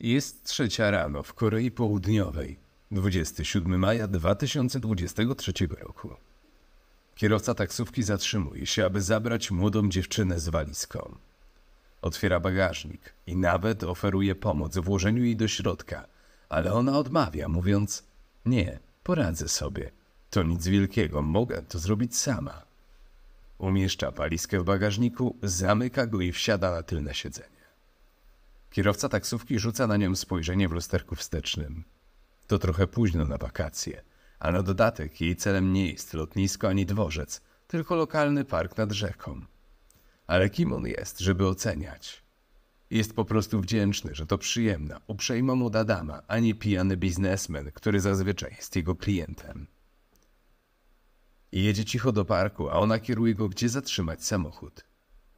Jest trzecia rano w Korei Południowej, 27 maja 2023 roku. Kierowca taksówki zatrzymuje się, aby zabrać młodą dziewczynę z walizką. Otwiera bagażnik i nawet oferuje pomoc w włożeniu jej do środka, ale ona odmawia, mówiąc: Nie, poradzę sobie. To nic wielkiego, mogę to zrobić sama. Umieszcza walizkę w bagażniku, zamyka go i wsiada na tylne siedzenie. Kierowca taksówki rzuca na nią spojrzenie w lusterku wstecznym. To trochę późno na wakacje, a na dodatek jej celem nie jest lotnisko ani dworzec, tylko lokalny park nad rzeką. Ale kim on jest, żeby oceniać? Jest po prostu wdzięczny, że to przyjemna, uprzejma młoda dama, a nie pijany biznesmen, który zazwyczaj jest jego klientem. Jedzie cicho do parku, a ona kieruje go, gdzie zatrzymać samochód.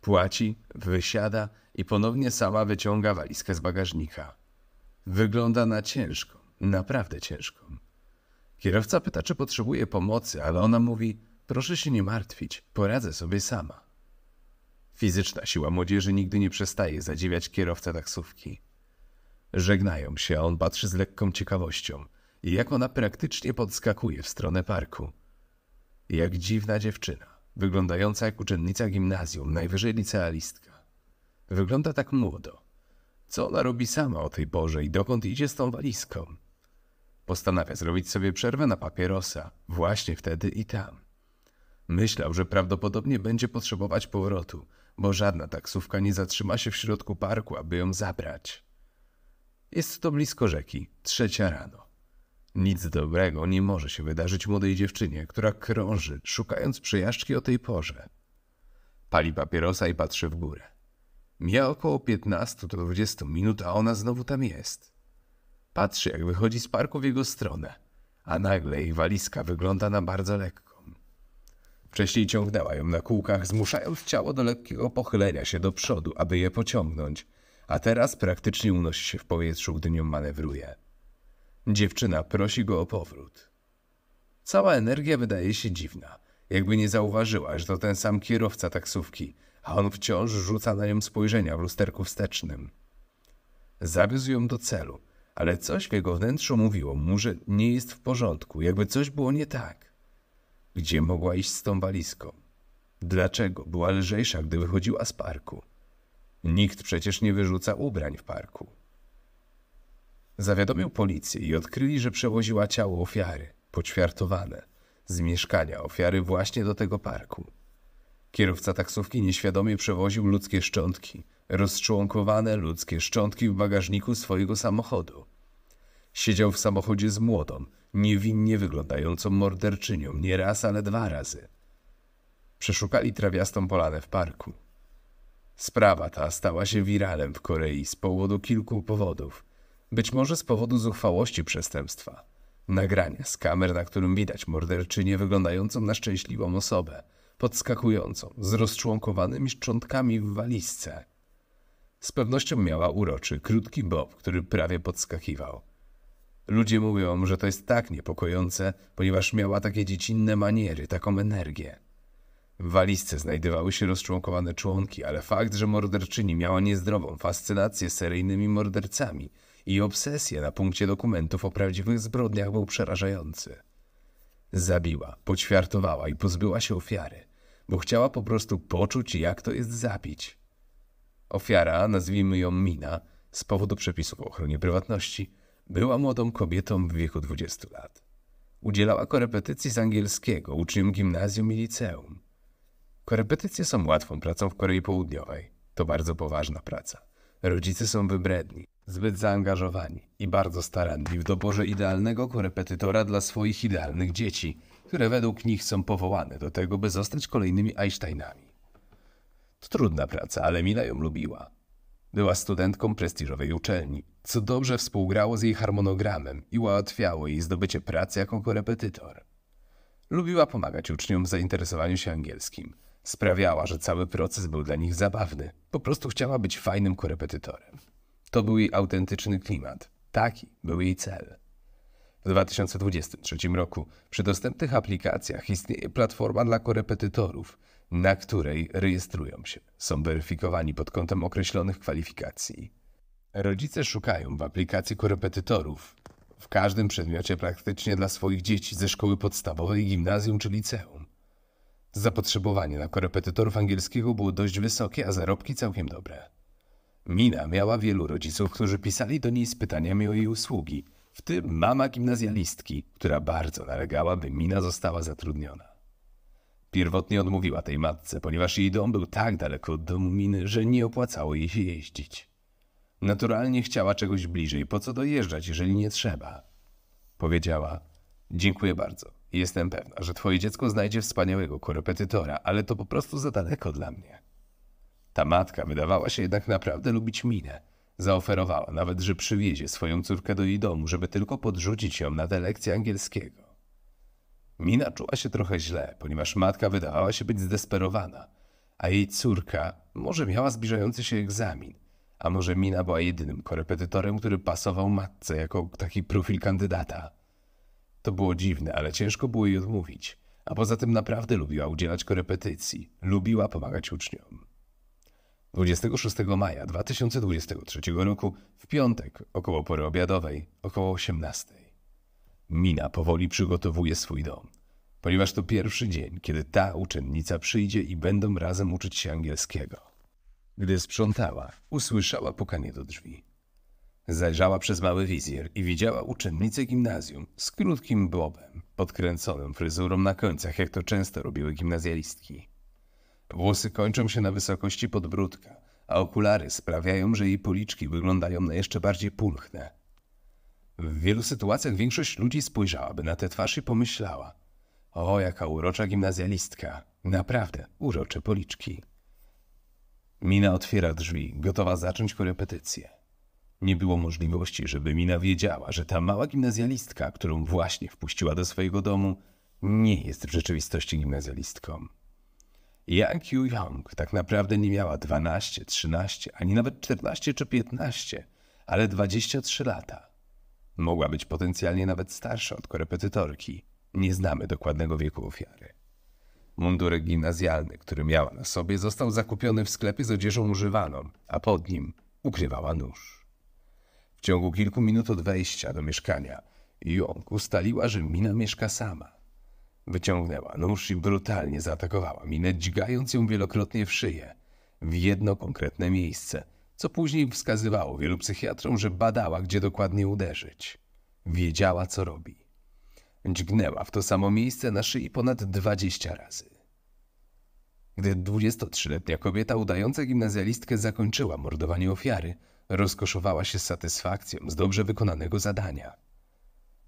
Płaci, wysiada i ponownie sama wyciąga walizkę z bagażnika. Wygląda na ciężką, naprawdę ciężką. Kierowca pyta, czy potrzebuje pomocy, ale ona mówi: Proszę się nie martwić, poradzę sobie sama. Fizyczna siła młodzieży nigdy nie przestaje zadziwiać kierowcę taksówki. Żegnają się, a on patrzy z lekką ciekawością, jak ona praktycznie podskakuje w stronę parku. Jak dziwna dziewczyna, wyglądająca jak uczennica gimnazjum, najwyżej licealistka. Wygląda tak młodo. Co ona robi sama o tej porze i dokąd idzie z tą walizką? Postanawia zrobić sobie przerwę na papierosa, właśnie wtedy i tam. Myślał, że prawdopodobnie będzie potrzebować powrotu, bo żadna taksówka nie zatrzyma się w środku parku, aby ją zabrać. Jest to blisko rzeki, trzecia rano. Nic dobrego nie może się wydarzyć młodej dziewczynie, która krąży, szukając przejażdżki o tej porze. Pali papierosa i patrzy w górę. Mija około 15-20 minut, a ona znowu tam jest. Patrzy, jak wychodzi z parku w jego stronę, a nagle jej walizka wygląda na bardzo lekką. Wcześniej ciągnęła ją na kółkach, zmuszając ciało do lekkiego pochylenia się do przodu, aby je pociągnąć, a teraz praktycznie unosi się w powietrzu, gdy nią manewruje. Dziewczyna prosi go o powrót. Cała energia wydaje się dziwna, jakby nie zauważyła, że to ten sam kierowca taksówki – a on wciąż rzuca na nią spojrzenia w lusterku wstecznym. Zawiózł ją do celu, ale coś w jego wnętrzu mówiło mu, że nie jest w porządku, jakby coś było nie tak. Gdzie mogła iść z tą walizką? Dlaczego była lżejsza, gdy wychodziła z parku? Nikt przecież nie wyrzuca ubrań w parku. Zawiadomił policję i odkryli, że przewoziła ciało ofiary, poćwiartowane, z mieszkania ofiary właśnie do tego parku. Kierowca taksówki nieświadomie przewoził ludzkie szczątki, rozczłonkowane ludzkie szczątki w bagażniku swojego samochodu. Siedział w samochodzie z młodą, niewinnie wyglądającą morderczynią, nie raz, ale dwa razy. Przeszukali trawiastą polanę w parku. Sprawa ta stała się wiralem w Korei z powodu kilku powodów. Być może z powodu zuchwałości przestępstwa. Nagrania z kamer, na którym widać morderczynię wyglądającą na szczęśliwą osobę – podskakującą, z rozczłonkowanymi szczątkami w walizce. Z pewnością miała uroczy, krótki bob, który prawie podskakiwał. Ludzie mówią, że to jest tak niepokojące, ponieważ miała takie dziecinne maniery, taką energię. W walizce znajdowały się rozczłonkowane członki, ale fakt, że morderczyni miała niezdrową fascynację seryjnymi mordercami i obsesję na punkcie dokumentów o prawdziwych zbrodniach był przerażający. Zabiła, poćwiartowała i pozbyła się ofiary bo chciała po prostu poczuć, jak to jest zapić. Ofiara, nazwijmy ją Mina, z powodu przepisów o ochronie prywatności, była młodą kobietą w wieku 20 lat. Udzielała korepetycji z angielskiego uczniom gimnazjum i liceum. Korepetycje są łatwą pracą w Korei Południowej. To bardzo poważna praca. Rodzice są wybredni, zbyt zaangażowani i bardzo staranni w doborze idealnego korepetytora dla swoich idealnych dzieci – które według nich są powołane do tego, by zostać kolejnymi Einsteinami. To trudna praca, ale Mila ją lubiła. Była studentką prestiżowej uczelni, co dobrze współgrało z jej harmonogramem i ułatwiało jej zdobycie pracy jako korepetytor. Lubiła pomagać uczniom w zainteresowaniu się angielskim. Sprawiała, że cały proces był dla nich zabawny. Po prostu chciała być fajnym korepetytorem. To był jej autentyczny klimat. Taki był jej cel. W 2023 roku przy dostępnych aplikacjach istnieje platforma dla korepetytorów, na której rejestrują się. Są weryfikowani pod kątem określonych kwalifikacji. Rodzice szukają w aplikacji korepetytorów w każdym przedmiocie praktycznie dla swoich dzieci ze szkoły podstawowej, gimnazjum czy liceum. Zapotrzebowanie na korepetytorów angielskiego było dość wysokie, a zarobki całkiem dobre. Mina miała wielu rodziców, którzy pisali do niej z pytaniami o jej usługi – w tym mama gimnazjalistki, która bardzo nalegała, by Mina została zatrudniona. Pierwotnie odmówiła tej matce, ponieważ jej dom był tak daleko od domu Miny, że nie opłacało jej się jeździć. Naturalnie chciała czegoś bliżej, po co dojeżdżać, jeżeli nie trzeba. Powiedziała, dziękuję bardzo, jestem pewna, że twoje dziecko znajdzie wspaniałego korepetytora, ale to po prostu za daleko dla mnie. Ta matka wydawała się jednak naprawdę lubić Minę Zaoferowała nawet, że przywiezie swoją córkę do jej domu, żeby tylko podrzucić ją na te lekcje angielskiego. Mina czuła się trochę źle, ponieważ matka wydawała się być zdesperowana, a jej córka może miała zbliżający się egzamin, a może Mina była jedynym korepetytorem, który pasował matce jako taki profil kandydata. To było dziwne, ale ciężko było jej odmówić, a poza tym naprawdę lubiła udzielać korepetycji, lubiła pomagać uczniom. 26 maja 2023 roku, w piątek, około pory obiadowej, około 18. Mina powoli przygotowuje swój dom, ponieważ to pierwszy dzień, kiedy ta uczennica przyjdzie i będą razem uczyć się angielskiego. Gdy sprzątała, usłyszała pukanie do drzwi. Zajrzała przez mały wizjer i widziała uczennicę gimnazjum z krótkim bobem, podkręconym fryzurą na końcach, jak to często robiły gimnazjalistki. Włosy kończą się na wysokości podbródka, a okulary sprawiają, że jej policzki wyglądają na jeszcze bardziej pulchne. W wielu sytuacjach większość ludzi spojrzałaby na tę twarz i pomyślała: O, jaka urocza gimnazjalistka! Naprawdę, urocze policzki. Mina otwiera drzwi, gotowa zacząć korepetycję. Nie było możliwości, żeby Mina wiedziała, że ta mała gimnazjalistka, którą właśnie wpuściła do swojego domu, nie jest w rzeczywistości gimnazjalistką. Yang Yu Young tak naprawdę nie miała 12, 13, ani nawet 14 czy 15, ale 23 lata. Mogła być potencjalnie nawet starsza od korepetytorki. Nie znamy dokładnego wieku ofiary. Mundurek gimnazjalny, który miała na sobie, został zakupiony w sklepie z odzieżą używaną, a pod nim ukrywała nóż. W ciągu kilku minut od wejścia do mieszkania Jong ustaliła, że Mina mieszka sama. Wyciągnęła nóż i brutalnie zaatakowała minę, dźgając ją wielokrotnie w szyję, w jedno konkretne miejsce, co później wskazywało wielu psychiatrom, że badała, gdzie dokładnie uderzyć. Wiedziała, co robi. Dźgnęła w to samo miejsce na szyi ponad 20 razy. Gdy 23-letnia kobieta udająca gimnazjalistkę zakończyła mordowanie ofiary, rozkoszowała się satysfakcją z dobrze wykonanego zadania.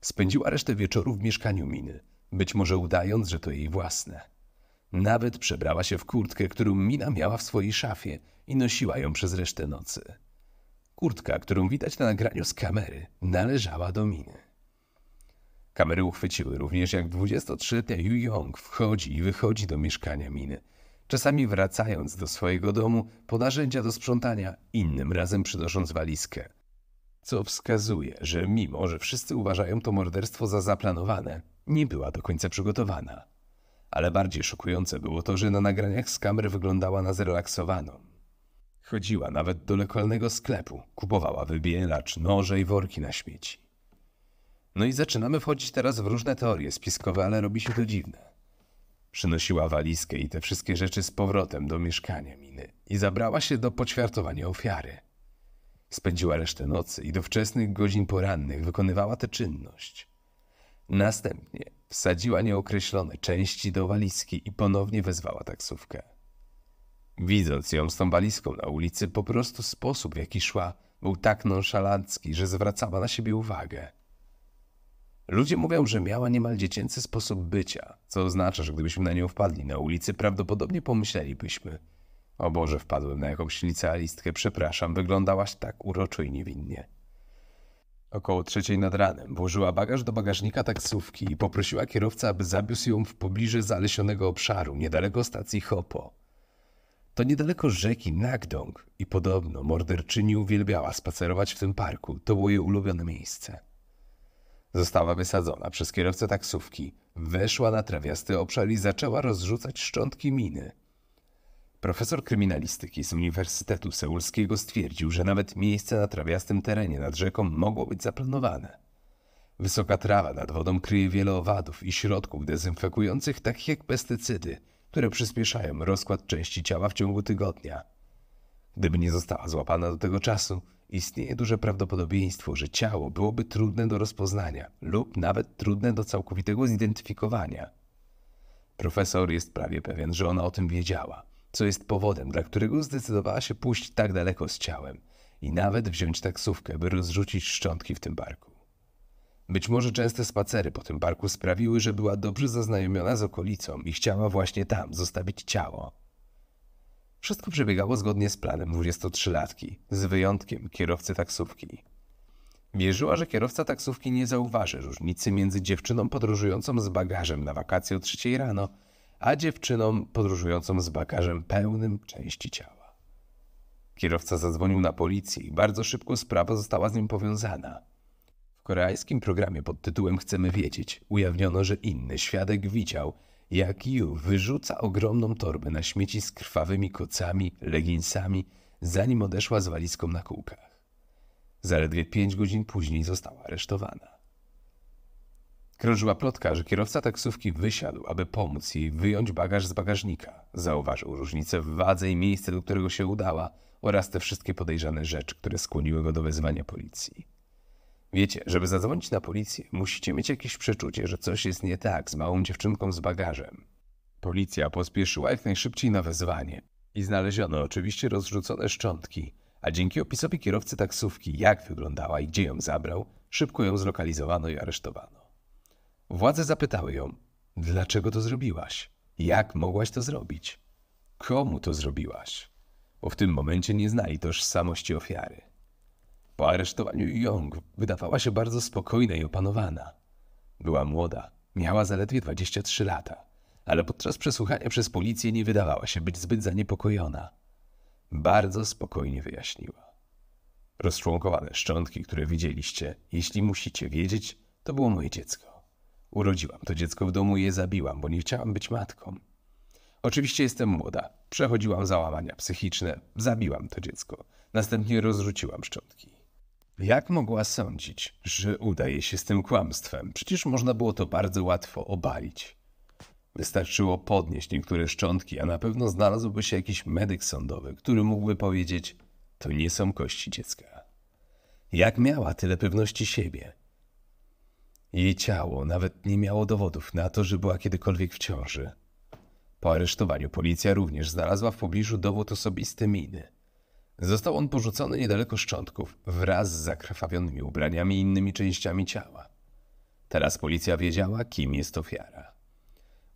Spędziła resztę wieczoru w mieszkaniu miny, być może udając, że to jej własne. Nawet przebrała się w kurtkę, którą Mina miała w swojej szafie i nosiła ją przez resztę nocy. Kurtka, którą widać na nagraniu z kamery, należała do Miny. Kamery uchwyciły również, jak 23-letnia Yu Yong wchodzi i wychodzi do mieszkania Miny, czasami wracając do swojego domu po narzędzia do sprzątania, innym razem przynosząc walizkę – co wskazuje, że mimo, że wszyscy uważają to morderstwo za zaplanowane, nie była do końca przygotowana. Ale bardziej szokujące było to, że na nagraniach z kamer wyglądała na zrelaksowaną. Chodziła nawet do lokalnego sklepu, kupowała wybielacz, noże i worki na śmieci. No i zaczynamy wchodzić teraz w różne teorie spiskowe, ale robi się to dziwne. Przynosiła walizkę i te wszystkie rzeczy z powrotem do mieszkania miny i zabrała się do poćwiartowania ofiary – Spędziła resztę nocy i do wczesnych godzin porannych wykonywała tę czynność. Następnie wsadziła nieokreślone części do walizki i ponownie wezwała taksówkę. Widząc ją z tą walizką na ulicy, po prostu sposób, w jaki szła, był tak nonszalancki, że zwracała na siebie uwagę. Ludzie mówią, że miała niemal dziecięcy sposób bycia, co oznacza, że gdybyśmy na nią wpadli na ulicy, prawdopodobnie pomyślelibyśmy – o Boże, wpadłem na jakąś licealistkę, przepraszam, wyglądałaś tak uroczo i niewinnie. Około trzeciej nad ranem włożyła bagaż do bagażnika taksówki i poprosiła kierowcę, aby zabiósł ją w pobliże zalesionego obszaru, niedaleko stacji Hopo. To niedaleko rzeki Nagdong i podobno morderczyni uwielbiała spacerować w tym parku, to było jej ulubione miejsce. Została wysadzona przez kierowcę taksówki, weszła na trawiasty obszar i zaczęła rozrzucać szczątki miny – Profesor kryminalistyki z Uniwersytetu Seulskiego stwierdził, że nawet miejsce na trawiastym terenie nad rzeką mogło być zaplanowane. Wysoka trawa nad wodą kryje wiele owadów i środków dezynfekujących, takich jak pestycydy, które przyspieszają rozkład części ciała w ciągu tygodnia. Gdyby nie została złapana do tego czasu, istnieje duże prawdopodobieństwo, że ciało byłoby trudne do rozpoznania lub nawet trudne do całkowitego zidentyfikowania. Profesor jest prawie pewien, że ona o tym wiedziała – co jest powodem, dla którego zdecydowała się pójść tak daleko z ciałem i nawet wziąć taksówkę, by rozrzucić szczątki w tym barku. Być może częste spacery po tym barku sprawiły, że była dobrze zaznajomiona z okolicą i chciała właśnie tam zostawić ciało. Wszystko przebiegało zgodnie z planem 23-latki, z wyjątkiem kierowcy taksówki. Wierzyła, że kierowca taksówki nie zauważy różnicy między dziewczyną podróżującą z bagażem na wakacje o trzeciej rano, a dziewczyną podróżującą z bagażem pełnym części ciała. Kierowca zadzwonił na policję i bardzo szybko sprawa została z nim powiązana. W koreańskim programie pod tytułem Chcemy wiedzieć ujawniono, że inny świadek widział, jak Yu wyrzuca ogromną torbę na śmieci z krwawymi kocami, leginsami, zanim odeszła z walizką na kółkach. Zaledwie pięć godzin później została aresztowana. Krążyła plotka, że kierowca taksówki wysiadł, aby pomóc jej wyjąć bagaż z bagażnika. Zauważył różnicę w wadze i miejsce, do którego się udała, oraz te wszystkie podejrzane rzeczy, które skłoniły go do wezwania policji. Wiecie, żeby zadzwonić na policję, musicie mieć jakieś przeczucie, że coś jest nie tak z małą dziewczynką z bagażem. Policja pospieszyła jak najszybciej na wezwanie i znaleziono oczywiście rozrzucone szczątki, a dzięki opisowi kierowcy taksówki, jak wyglądała i gdzie ją zabrał, szybko ją zlokalizowano i aresztowano. Władze zapytały ją: Dlaczego to zrobiłaś? Jak mogłaś to zrobić? Komu to zrobiłaś? Bo w tym momencie nie znali tożsamości ofiary. Po aresztowaniu Young wydawała się bardzo spokojna i opanowana. Była młoda, miała zaledwie 23 lata, ale podczas przesłuchania przez policję nie wydawała się być zbyt zaniepokojona. Bardzo spokojnie wyjaśniła. Rozczłonkowane szczątki, które widzieliście, jeśli musicie wiedzieć, to było moje dziecko. Urodziłam to dziecko w domu i je zabiłam, bo nie chciałam być matką. Oczywiście jestem młoda. Przechodziłam załamania psychiczne. Zabiłam to dziecko. Następnie rozrzuciłam szczątki. Jak mogła sądzić, że udaje się z tym kłamstwem? Przecież można było to bardzo łatwo obalić. Wystarczyło podnieść niektóre szczątki, a na pewno znalazłby się jakiś medyk sądowy, który mógłby powiedzieć: To nie są kości dziecka. Jak miała tyle pewności siebie? Jej ciało nawet nie miało dowodów na to, że była kiedykolwiek w ciąży. Po aresztowaniu policja również znalazła w pobliżu dowód osobisty Miny. Został on porzucony niedaleko szczątków, wraz z zakrwawionymi ubraniami i innymi częściami ciała. Teraz policja wiedziała, kim jest ofiara.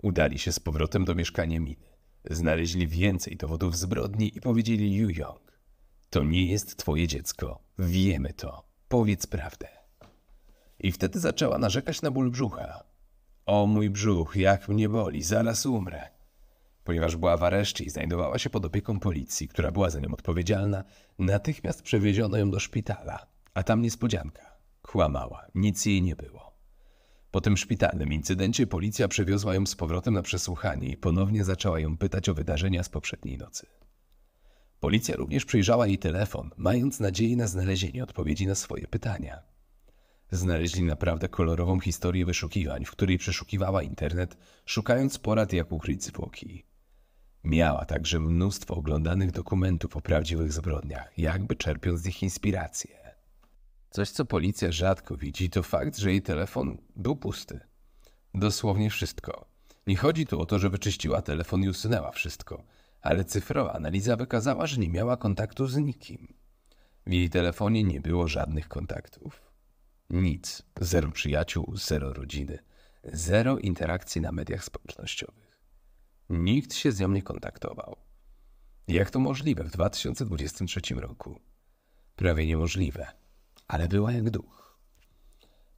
Udali się z powrotem do mieszkania Miny. Znaleźli więcej dowodów zbrodni i powiedzieli Yu Yong: To nie jest twoje dziecko. Wiemy to. Powiedz prawdę. I wtedy zaczęła narzekać na ból brzucha. O mój brzuch, jak mnie boli, zaraz umrę. Ponieważ była w areszcie i znajdowała się pod opieką policji, która była za nią odpowiedzialna, natychmiast przewieziono ją do szpitala. A tam niespodzianka. Kłamała, nic jej nie było. Po tym szpitalnym incydencie policja przewiozła ją z powrotem na przesłuchanie i ponownie zaczęła ją pytać o wydarzenia z poprzedniej nocy. Policja również przyjrzała jej telefon, mając nadzieję na znalezienie odpowiedzi na swoje pytania. Znaleźli naprawdę kolorową historię wyszukiwań, w której przeszukiwała internet, szukając porad jak ukryć zwłoki. Miała także mnóstwo oglądanych dokumentów o prawdziwych zbrodniach, jakby czerpiąc z nich inspirację. Coś, co policja rzadko widzi, to fakt, że jej telefon był pusty. Dosłownie wszystko. Nie chodzi tu o to, że wyczyściła telefon i usunęła wszystko, ale cyfrowa analiza wykazała, że nie miała kontaktu z nikim. W jej telefonie nie było żadnych kontaktów. Nic. Zero przyjaciół, zero rodziny, zero interakcji na mediach społecznościowych. Nikt się z nią nie kontaktował. Jak to możliwe w 2023 roku? Prawie niemożliwe, ale była jak duch.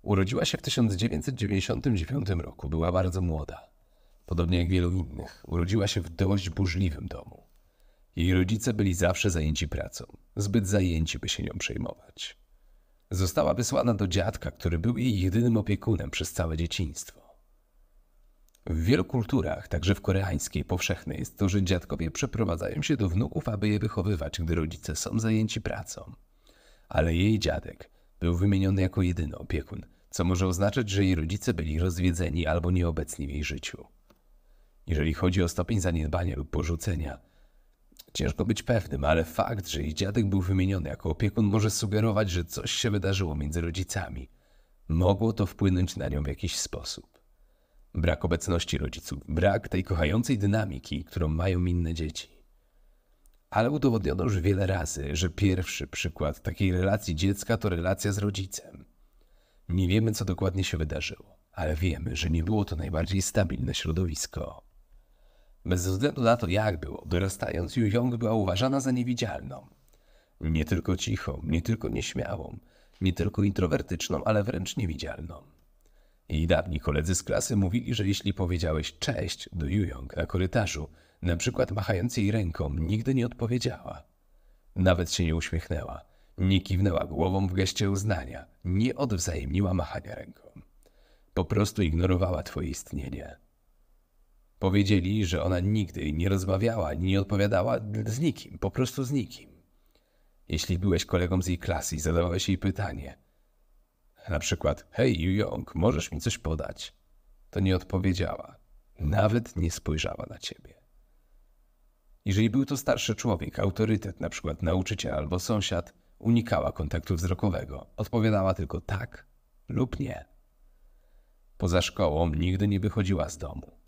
Urodziła się w 1999 roku, była bardzo młoda. Podobnie jak wielu innych, urodziła się w dość burzliwym domu. Jej rodzice byli zawsze zajęci pracą, zbyt zajęci, by się nią przejmować. Została wysłana do dziadka, który był jej jedynym opiekunem przez całe dzieciństwo. W wielu kulturach, także w koreańskiej, powszechne jest to, że dziadkowie przeprowadzają się do wnuków, aby je wychowywać, gdy rodzice są zajęci pracą. Ale jej dziadek był wymieniony jako jedyny opiekun, co może oznaczać, że jej rodzice byli rozwiedzeni albo nieobecni w jej życiu. Jeżeli chodzi o stopień zaniedbania lub porzucenia, Ciężko być pewnym, ale fakt, że ich dziadek był wymieniony jako opiekun może sugerować, że coś się wydarzyło między rodzicami. Mogło to wpłynąć na nią w jakiś sposób. Brak obecności rodziców, brak tej kochającej dynamiki, którą mają inne dzieci. Ale udowodniono już wiele razy, że pierwszy przykład takiej relacji dziecka to relacja z rodzicem. Nie wiemy, co dokładnie się wydarzyło, ale wiemy, że nie było to najbardziej stabilne środowisko. Bez względu na to, jak było, dorastając, Yu była uważana za niewidzialną. Nie tylko cichą, nie tylko nieśmiałą, nie tylko introwertyczną, ale wręcz niewidzialną. Jej dawni koledzy z klasy mówili, że jeśli powiedziałeś cześć do Yu na korytarzu, na przykład machając jej ręką, nigdy nie odpowiedziała. Nawet się nie uśmiechnęła, nie kiwnęła głową w geście uznania, nie odwzajemniła machania ręką. Po prostu ignorowała twoje istnienie. Powiedzieli, że ona nigdy nie rozmawiała ani nie odpowiadała z nikim, po prostu z nikim. Jeśli byłeś kolegą z jej klasy i zadawałeś jej pytanie, na przykład hej Yu Yong, możesz mi coś podać, to nie odpowiedziała, nawet nie spojrzała na ciebie. Jeżeli był to starszy człowiek, autorytet, na przykład nauczyciel albo sąsiad, unikała kontaktu wzrokowego, odpowiadała tylko tak lub nie. Poza szkołą nigdy nie wychodziła z domu.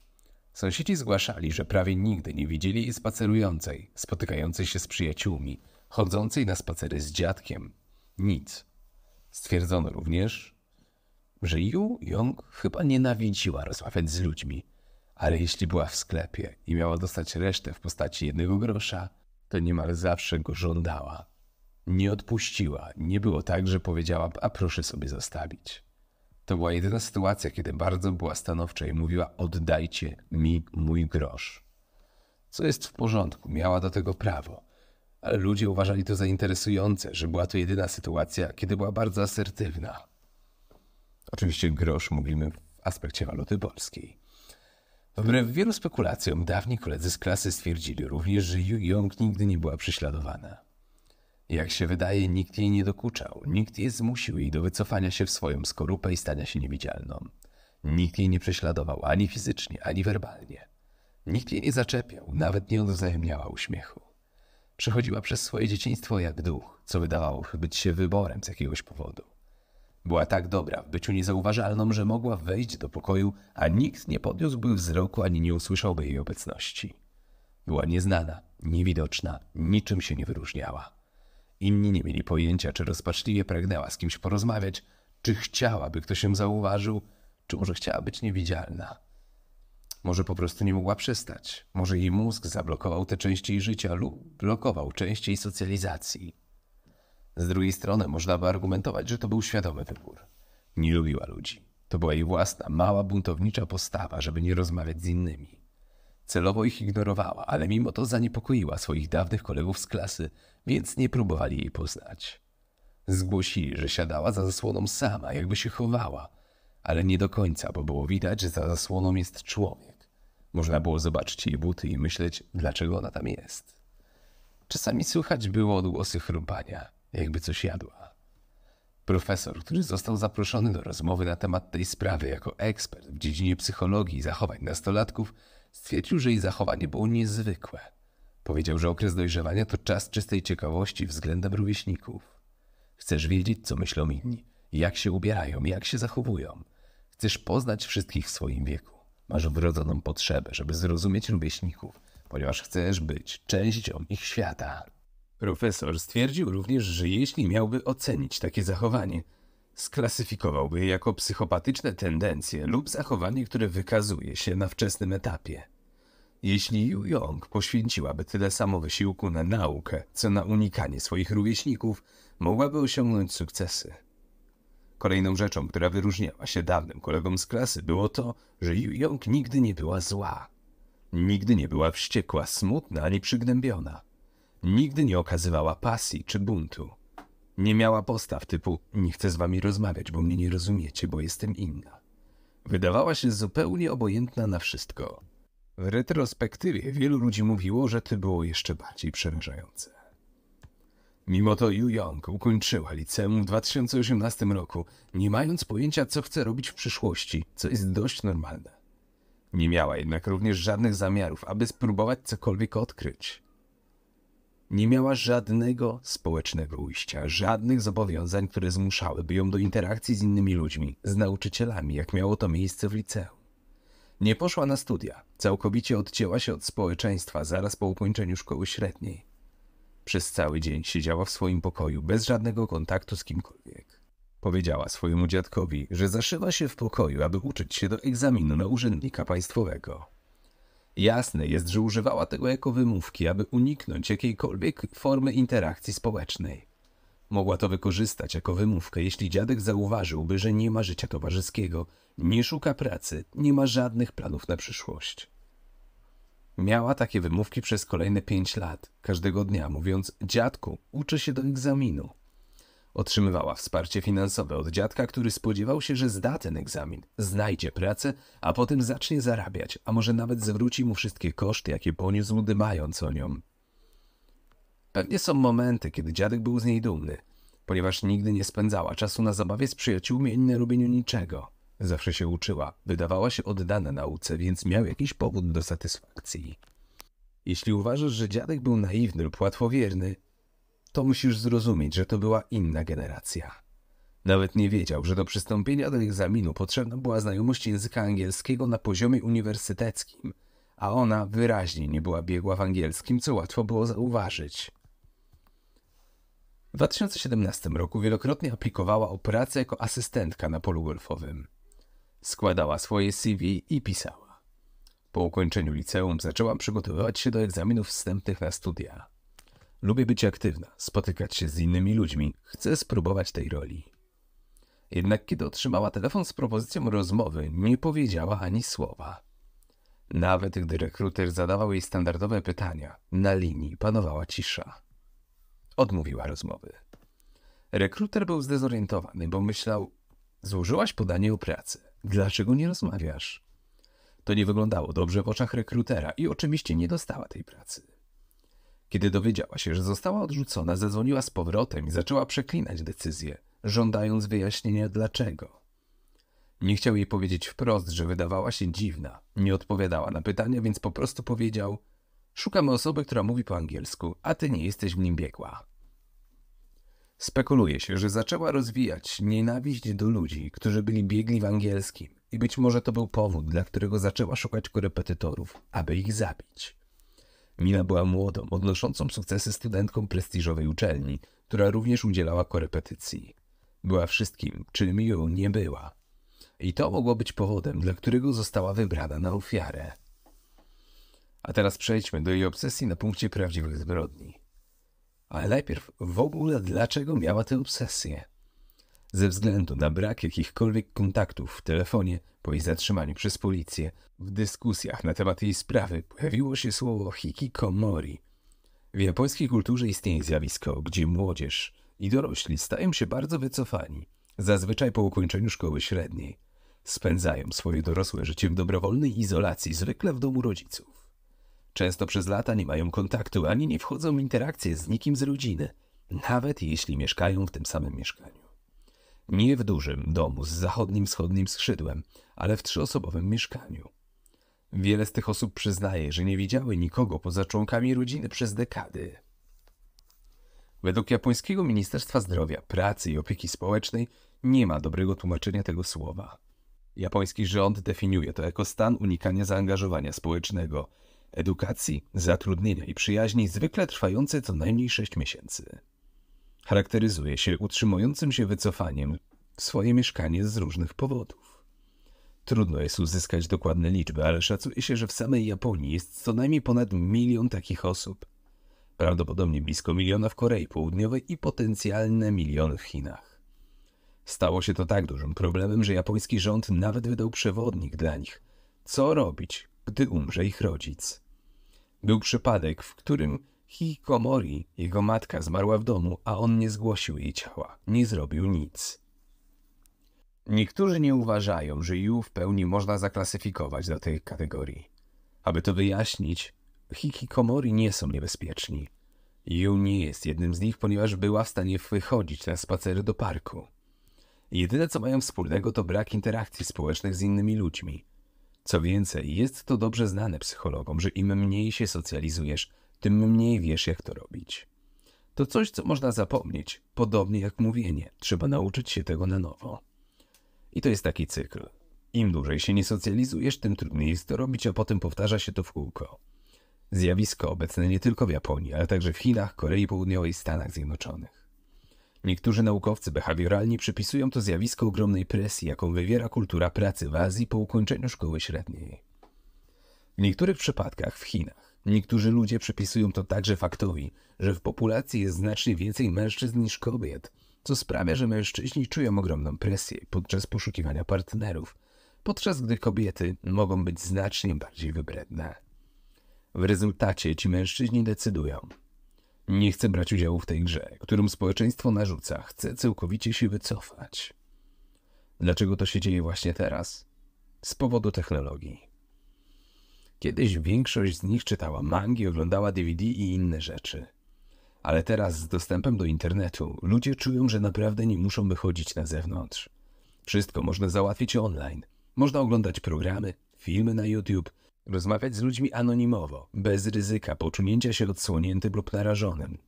Sąsiedzi zgłaszali, że prawie nigdy nie widzieli jej spacerującej, spotykającej się z przyjaciółmi, chodzącej na spacery z dziadkiem. Nic. Stwierdzono również, że Yu Yong chyba nienawidziła rozmawiać z ludźmi, ale jeśli była w sklepie i miała dostać resztę w postaci jednego grosza, to niemal zawsze go żądała. Nie odpuściła, nie było tak, że powiedziała, a proszę sobie zostawić. To była jedyna sytuacja, kiedy bardzo była stanowcza i mówiła: Oddajcie mi mój grosz. Co jest w porządku, miała do tego prawo. Ale ludzie uważali to za interesujące, że była to jedyna sytuacja, kiedy była bardzo asertywna. Oczywiście grosz mówimy w aspekcie waluty polskiej. Wbrew wielu spekulacjom, dawni koledzy z klasy stwierdzili również, że Yu nigdy nie była prześladowana. Jak się wydaje, nikt jej nie dokuczał, nikt nie zmusił jej do wycofania się w swoją skorupę i stania się niewidzialną. Nikt jej nie prześladował ani fizycznie, ani werbalnie. Nikt jej nie zaczepiał, nawet nie odwzajemniała uśmiechu. Przechodziła przez swoje dzieciństwo jak duch, co wydawało być się wyborem z jakiegoś powodu. Była tak dobra w byciu niezauważalną, że mogła wejść do pokoju, a nikt nie podniósłby wzroku ani nie usłyszałby jej obecności. Była nieznana, niewidoczna, niczym się nie wyróżniała. Inni nie mieli pojęcia, czy rozpaczliwie pragnęła z kimś porozmawiać, czy chciała, by ktoś ją zauważył, czy może chciała być niewidzialna. Może po prostu nie mogła przestać, może jej mózg zablokował te części życia lub blokował jej socjalizacji. Z drugiej strony można by argumentować, że to był świadomy wybór. Nie lubiła ludzi. To była jej własna, mała, buntownicza postawa, żeby nie rozmawiać z innymi. Celowo ich ignorowała, ale mimo to zaniepokoiła swoich dawnych kolegów z klasy, więc nie próbowali jej poznać. Zgłosili, że siadała za zasłoną sama, jakby się chowała, ale nie do końca, bo było widać, że za zasłoną jest człowiek. Można było zobaczyć jej buty i myśleć, dlaczego ona tam jest. Czasami słychać było odgłosy chrupania, jakby coś jadła. Profesor, który został zaproszony do rozmowy na temat tej sprawy jako ekspert w dziedzinie psychologii i zachowań nastolatków, Stwierdził, że jej zachowanie było niezwykłe. Powiedział, że okres dojrzewania to czas czystej ciekawości względem rówieśników. Chcesz wiedzieć, co myślą inni, jak się ubierają, jak się zachowują. Chcesz poznać wszystkich w swoim wieku. Masz wrodzoną potrzebę, żeby zrozumieć rówieśników, ponieważ chcesz być częścią ich świata. Profesor stwierdził również, że jeśli miałby ocenić takie zachowanie, sklasyfikowałby je jako psychopatyczne tendencje lub zachowanie, które wykazuje się na wczesnym etapie. Jeśli Yu Yong poświęciłaby tyle samo wysiłku na naukę, co na unikanie swoich rówieśników, mogłaby osiągnąć sukcesy. Kolejną rzeczą, która wyróżniała się dawnym kolegom z klasy, było to, że Yu Yong nigdy nie była zła. Nigdy nie była wściekła, smutna ani przygnębiona. Nigdy nie okazywała pasji czy buntu. Nie miała postaw typu nie chcę z wami rozmawiać, bo mnie nie rozumiecie, bo jestem inna. Wydawała się zupełnie obojętna na wszystko. W retrospektywie wielu ludzi mówiło, że to było jeszcze bardziej przerażające. Mimo to Yu Yong ukończyła liceum w 2018 roku, nie mając pojęcia, co chce robić w przyszłości, co jest dość normalne. Nie miała jednak również żadnych zamiarów, aby spróbować cokolwiek odkryć. Nie miała żadnego społecznego ujścia, żadnych zobowiązań, które zmuszałyby ją do interakcji z innymi ludźmi, z nauczycielami, jak miało to miejsce w liceum. Nie poszła na studia, całkowicie odcięła się od społeczeństwa zaraz po ukończeniu szkoły średniej. Przez cały dzień siedziała w swoim pokoju, bez żadnego kontaktu z kimkolwiek. Powiedziała swojemu dziadkowi, że zaszywa się w pokoju, aby uczyć się do egzaminu na urzędnika państwowego. Jasne jest, że używała tego jako wymówki, aby uniknąć jakiejkolwiek formy interakcji społecznej. Mogła to wykorzystać jako wymówkę, jeśli dziadek zauważyłby, że nie ma życia towarzyskiego, nie szuka pracy, nie ma żadnych planów na przyszłość. Miała takie wymówki przez kolejne pięć lat, każdego dnia mówiąc: Dziadku, uczę się do egzaminu. Otrzymywała wsparcie finansowe od dziadka, który spodziewał się, że zda ten egzamin, znajdzie pracę, a potem zacznie zarabiać, a może nawet zwróci mu wszystkie koszty, jakie poniósł, dbając o nią. Pewnie są momenty, kiedy dziadek był z niej dumny, ponieważ nigdy nie spędzała czasu na zabawie z przyjaciółmi ani na robieniu niczego. Zawsze się uczyła, wydawała się oddana nauce, więc miał jakiś powód do satysfakcji. Jeśli uważasz, że dziadek był naiwny lub łatwowierny, to musisz zrozumieć, że to była inna generacja. Nawet nie wiedział, że do przystąpienia do egzaminu potrzebna była znajomość języka angielskiego na poziomie uniwersyteckim, a ona wyraźnie nie była biegła w angielskim, co łatwo było zauważyć. W 2017 roku wielokrotnie aplikowała o pracę jako asystentka na polu golfowym. Składała swoje CV i pisała. Po ukończeniu liceum zaczęła przygotowywać się do egzaminów wstępnych na studia. Lubię być aktywna, spotykać się z innymi ludźmi, chcę spróbować tej roli. Jednak kiedy otrzymała telefon z propozycją rozmowy, nie powiedziała ani słowa. Nawet gdy rekruter zadawał jej standardowe pytania, na linii panowała cisza. Odmówiła rozmowy. Rekruter był zdezorientowany, bo myślał: Złożyłaś podanie o pracę, dlaczego nie rozmawiasz? To nie wyglądało dobrze w oczach rekrutera i oczywiście nie dostała tej pracy. Kiedy dowiedziała się, że została odrzucona, zadzwoniła z powrotem i zaczęła przeklinać decyzję, żądając wyjaśnienia dlaczego. Nie chciał jej powiedzieć wprost, że wydawała się dziwna, nie odpowiadała na pytania, więc po prostu powiedział: Szukamy osoby, która mówi po angielsku, a ty nie jesteś w nim biegła. Spekuluje się, że zaczęła rozwijać nienawiść do ludzi, którzy byli biegli w angielskim, i być może to był powód, dla którego zaczęła szukać korepetytorów, aby ich zabić. Mina była młodą, odnoszącą sukcesy studentką prestiżowej uczelni, która również udzielała korepetycji. Była wszystkim, czym ją nie była. I to mogło być powodem, dla którego została wybrana na ofiarę. A teraz przejdźmy do jej obsesji na punkcie prawdziwych zbrodni. Ale najpierw w ogóle dlaczego miała tę obsesję? Ze względu na brak jakichkolwiek kontaktów w telefonie po jej zatrzymaniu przez policję, w dyskusjach na temat jej sprawy pojawiło się słowo hikikomori. W japońskiej kulturze istnieje zjawisko, gdzie młodzież i dorośli stają się bardzo wycofani, zazwyczaj po ukończeniu szkoły średniej. Spędzają swoje dorosłe życie w dobrowolnej izolacji, zwykle w domu rodziców. Często przez lata nie mają kontaktu ani nie wchodzą w interakcje z nikim z rodziny, nawet jeśli mieszkają w tym samym mieszkaniu. Nie w dużym domu z zachodnim wschodnim skrzydłem, ale w trzyosobowym mieszkaniu. Wiele z tych osób przyznaje, że nie widziały nikogo poza członkami rodziny przez dekady. Według japońskiego Ministerstwa Zdrowia, Pracy i Opieki Społecznej nie ma dobrego tłumaczenia tego słowa. Japoński rząd definiuje to jako stan unikania zaangażowania społecznego, edukacji, zatrudnienia i przyjaźni, zwykle trwające co najmniej 6 miesięcy. Charakteryzuje się utrzymującym się wycofaniem w swoje mieszkanie z różnych powodów. Trudno jest uzyskać dokładne liczby, ale szacuje się, że w samej Japonii jest co najmniej ponad milion takich osób. Prawdopodobnie blisko miliona w Korei Południowej i potencjalne miliony w Chinach. Stało się to tak dużym problemem, że japoński rząd nawet wydał przewodnik dla nich. Co robić, gdy umrze ich rodzic? Był przypadek, w którym Hikomori, jego matka, zmarła w domu, a on nie zgłosił jej ciała, nie zrobił nic. Niektórzy nie uważają, że Yu w pełni można zaklasyfikować do tej kategorii. Aby to wyjaśnić, hikikomori nie są niebezpieczni. Yu nie jest jednym z nich, ponieważ była w stanie wychodzić na spacery do parku. Jedyne co mają wspólnego to brak interakcji społecznych z innymi ludźmi. Co więcej, jest to dobrze znane psychologom, że im mniej się socjalizujesz, tym mniej wiesz, jak to robić. To coś, co można zapomnieć, podobnie jak mówienie. Trzeba nauczyć się tego na nowo. I to jest taki cykl. Im dłużej się nie socjalizujesz, tym trudniej jest to robić, a potem powtarza się to w kółko. Zjawisko obecne nie tylko w Japonii, ale także w Chinach, Korei Południowej i Stanach Zjednoczonych. Niektórzy naukowcy behawioralni przypisują to zjawisko ogromnej presji, jaką wywiera kultura pracy w Azji po ukończeniu szkoły średniej. W niektórych przypadkach w Chinach Niektórzy ludzie przypisują to także faktowi, że w populacji jest znacznie więcej mężczyzn niż kobiet, co sprawia, że mężczyźni czują ogromną presję podczas poszukiwania partnerów, podczas gdy kobiety mogą być znacznie bardziej wybredne. W rezultacie ci mężczyźni decydują. Nie chcę brać udziału w tej grze, którą społeczeństwo narzuca, chcę całkowicie się wycofać. Dlaczego to się dzieje właśnie teraz? Z powodu technologii. Kiedyś większość z nich czytała mangi, oglądała DVD i inne rzeczy. Ale teraz z dostępem do internetu ludzie czują, że naprawdę nie muszą wychodzić na zewnątrz. Wszystko można załatwić online. Można oglądać programy, filmy na YouTube, rozmawiać z ludźmi anonimowo, bez ryzyka poczunięcia się odsłoniętym lub narażonym.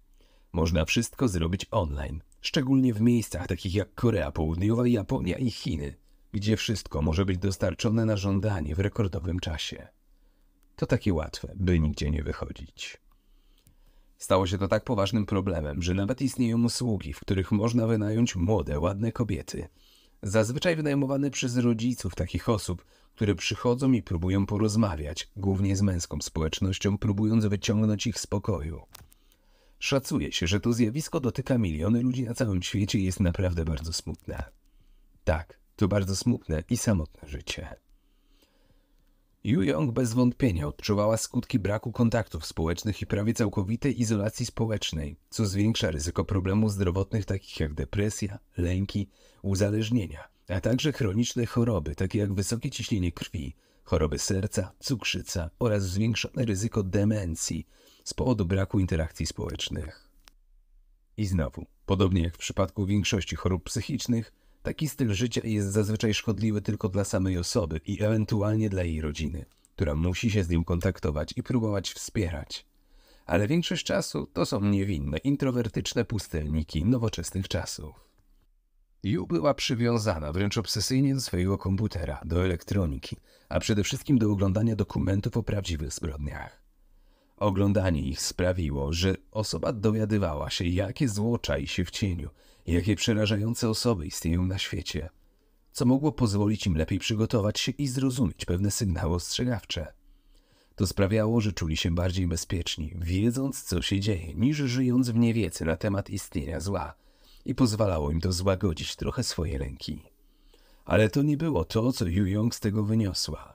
Można wszystko zrobić online, szczególnie w miejscach takich jak Korea Południowa, Japonia i Chiny, gdzie wszystko może być dostarczone na żądanie w rekordowym czasie. To takie łatwe, by nigdzie nie wychodzić. Stało się to tak poważnym problemem, że nawet istnieją usługi, w których można wynająć młode, ładne kobiety. Zazwyczaj wynajmowane przez rodziców takich osób, które przychodzą i próbują porozmawiać, głównie z męską społecznością, próbując wyciągnąć ich z pokoju. Szacuje się, że to zjawisko dotyka miliony ludzi na całym świecie i jest naprawdę bardzo smutne. Tak, to bardzo smutne i samotne życie. Yu Yong bez wątpienia odczuwała skutki braku kontaktów społecznych i prawie całkowitej izolacji społecznej, co zwiększa ryzyko problemów zdrowotnych takich jak depresja, lęki, uzależnienia, a także chroniczne choroby takie jak wysokie ciśnienie krwi, choroby serca, cukrzyca oraz zwiększone ryzyko demencji z powodu braku interakcji społecznych. I znowu, podobnie jak w przypadku większości chorób psychicznych, Taki styl życia jest zazwyczaj szkodliwy tylko dla samej osoby i ewentualnie dla jej rodziny, która musi się z nim kontaktować i próbować wspierać. Ale większość czasu to są niewinne, introwertyczne pustelniki nowoczesnych czasów. Yu była przywiązana wręcz obsesyjnie do swojego komputera, do elektroniki, a przede wszystkim do oglądania dokumentów o prawdziwych zbrodniach. Oglądanie ich sprawiło, że osoba dowiadywała się, jakie zło czai się w cieniu – Jakie przerażające osoby istnieją na świecie, co mogło pozwolić im lepiej przygotować się i zrozumieć pewne sygnały ostrzegawcze. To sprawiało, że czuli się bardziej bezpieczni, wiedząc co się dzieje, niż żyjąc w niewiedzy na temat istnienia zła i pozwalało im to złagodzić trochę swoje ręki. Ale to nie było to, co Yu Yong z tego wyniosła.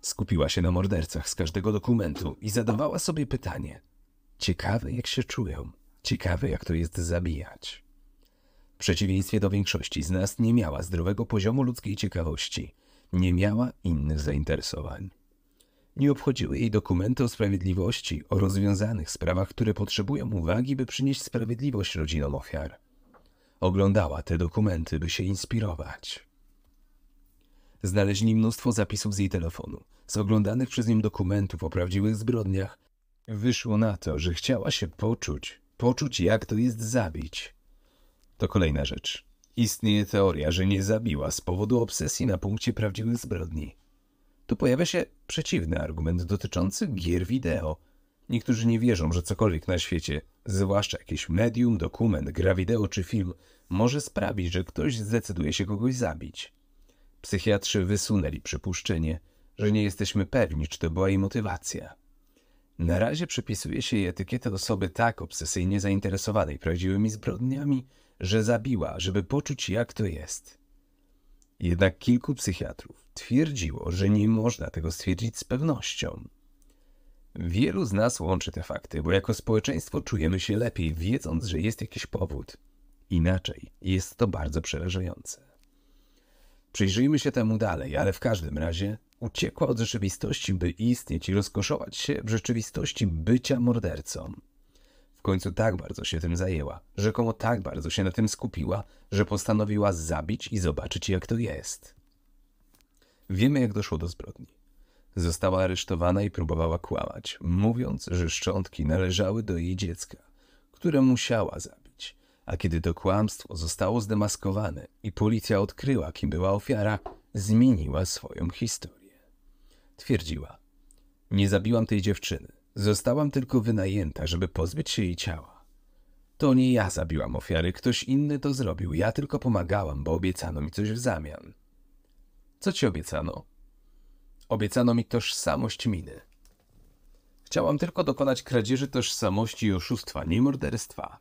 Skupiła się na mordercach z każdego dokumentu i zadawała sobie pytanie: Ciekawe, jak się czują, ciekawe, jak to jest zabijać przeciwieństwie do większości z nas nie miała zdrowego poziomu ludzkiej ciekawości, nie miała innych zainteresowań. Nie obchodziły jej dokumenty o sprawiedliwości, o rozwiązanych sprawach, które potrzebują uwagi, by przynieść sprawiedliwość rodzinom ofiar. Oglądała te dokumenty, by się inspirować. Znaleźli mnóstwo zapisów z jej telefonu, z oglądanych przez nią dokumentów o prawdziwych zbrodniach. Wyszło na to, że chciała się poczuć, poczuć jak to jest zabić, to kolejna rzecz. Istnieje teoria, że nie zabiła z powodu obsesji na punkcie prawdziwych zbrodni. Tu pojawia się przeciwny argument dotyczący gier wideo. Niektórzy nie wierzą, że cokolwiek na świecie, zwłaszcza jakieś medium, dokument, gra wideo czy film, może sprawić, że ktoś zdecyduje się kogoś zabić. Psychiatrzy wysunęli przypuszczenie, że nie jesteśmy pewni, czy to była jej motywacja. Na razie przypisuje się jej etykietę osoby tak obsesyjnie zainteresowanej prawdziwymi zbrodniami, że zabiła, żeby poczuć jak to jest. Jednak kilku psychiatrów twierdziło, że nie można tego stwierdzić z pewnością. Wielu z nas łączy te fakty, bo jako społeczeństwo czujemy się lepiej, wiedząc, że jest jakiś powód. Inaczej jest to bardzo przerażające. Przyjrzyjmy się temu dalej, ale w każdym razie uciekła od rzeczywistości, by istnieć i rozkoszować się w rzeczywistości bycia mordercą końcu tak bardzo się tym zajęła, rzekomo tak bardzo się na tym skupiła, że postanowiła zabić i zobaczyć, jak to jest. Wiemy, jak doszło do zbrodni. Została aresztowana i próbowała kłamać, mówiąc, że szczątki należały do jej dziecka, które musiała zabić. A kiedy to kłamstwo zostało zdemaskowane i policja odkryła, kim była ofiara, zmieniła swoją historię. Twierdziła: Nie zabiłam tej dziewczyny. Zostałam tylko wynajęta, żeby pozbyć się jej ciała. To nie ja zabiłam ofiary, ktoś inny to zrobił. Ja tylko pomagałam, bo obiecano mi coś w zamian. Co ci obiecano? Obiecano mi tożsamość miny. Chciałam tylko dokonać kradzieży tożsamości i oszustwa, nie morderstwa.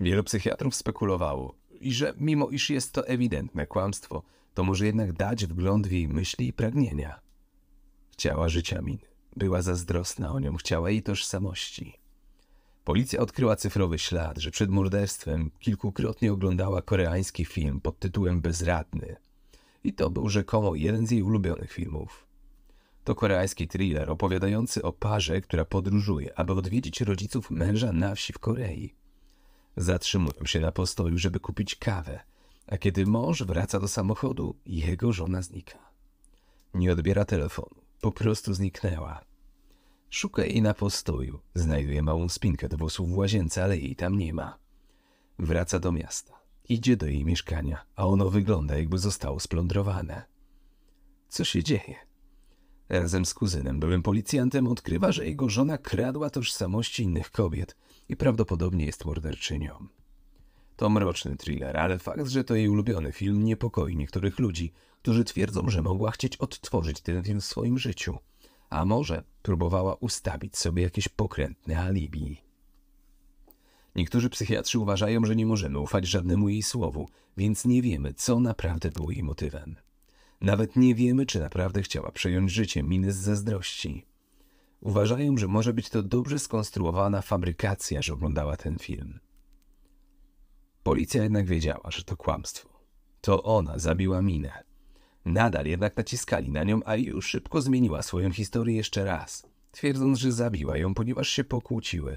Wielu psychiatrów spekulowało, i że mimo iż jest to ewidentne kłamstwo, to może jednak dać wgląd w jej myśli i pragnienia. Chciała życia miny. Była zazdrosna o nią, chciała jej tożsamości. Policja odkryła cyfrowy ślad, że przed morderstwem kilkukrotnie oglądała koreański film pod tytułem Bezradny. I to był rzekomo jeden z jej ulubionych filmów. To koreański thriller opowiadający o parze, która podróżuje, aby odwiedzić rodziców męża na wsi w Korei. Zatrzymują się na postoju, żeby kupić kawę, a kiedy mąż wraca do samochodu, jego żona znika. Nie odbiera telefonu po prostu zniknęła. Szuka jej na postoju, znajduje małą spinkę do włosów w łazience, ale jej tam nie ma. Wraca do miasta, idzie do jej mieszkania, a ono wygląda jakby zostało splądrowane. Co się dzieje? Razem z kuzynem, byłym policjantem, odkrywa, że jego żona kradła tożsamości innych kobiet i prawdopodobnie jest morderczynią. To mroczny thriller, ale fakt, że to jej ulubiony film niepokoi niektórych ludzi, którzy twierdzą, że mogła chcieć odtworzyć ten film w swoim życiu. A może próbowała ustawić sobie jakieś pokrętne alibi. Niektórzy psychiatrzy uważają, że nie możemy ufać żadnemu jej słowu, więc nie wiemy, co naprawdę było jej motywem. Nawet nie wiemy, czy naprawdę chciała przejąć życie miny z zazdrości. Uważają, że może być to dobrze skonstruowana fabrykacja, że oglądała ten film. Policja jednak wiedziała, że to kłamstwo. To ona zabiła minę. Nadal jednak naciskali na nią, a już szybko zmieniła swoją historię jeszcze raz, twierdząc, że zabiła ją, ponieważ się pokłóciły.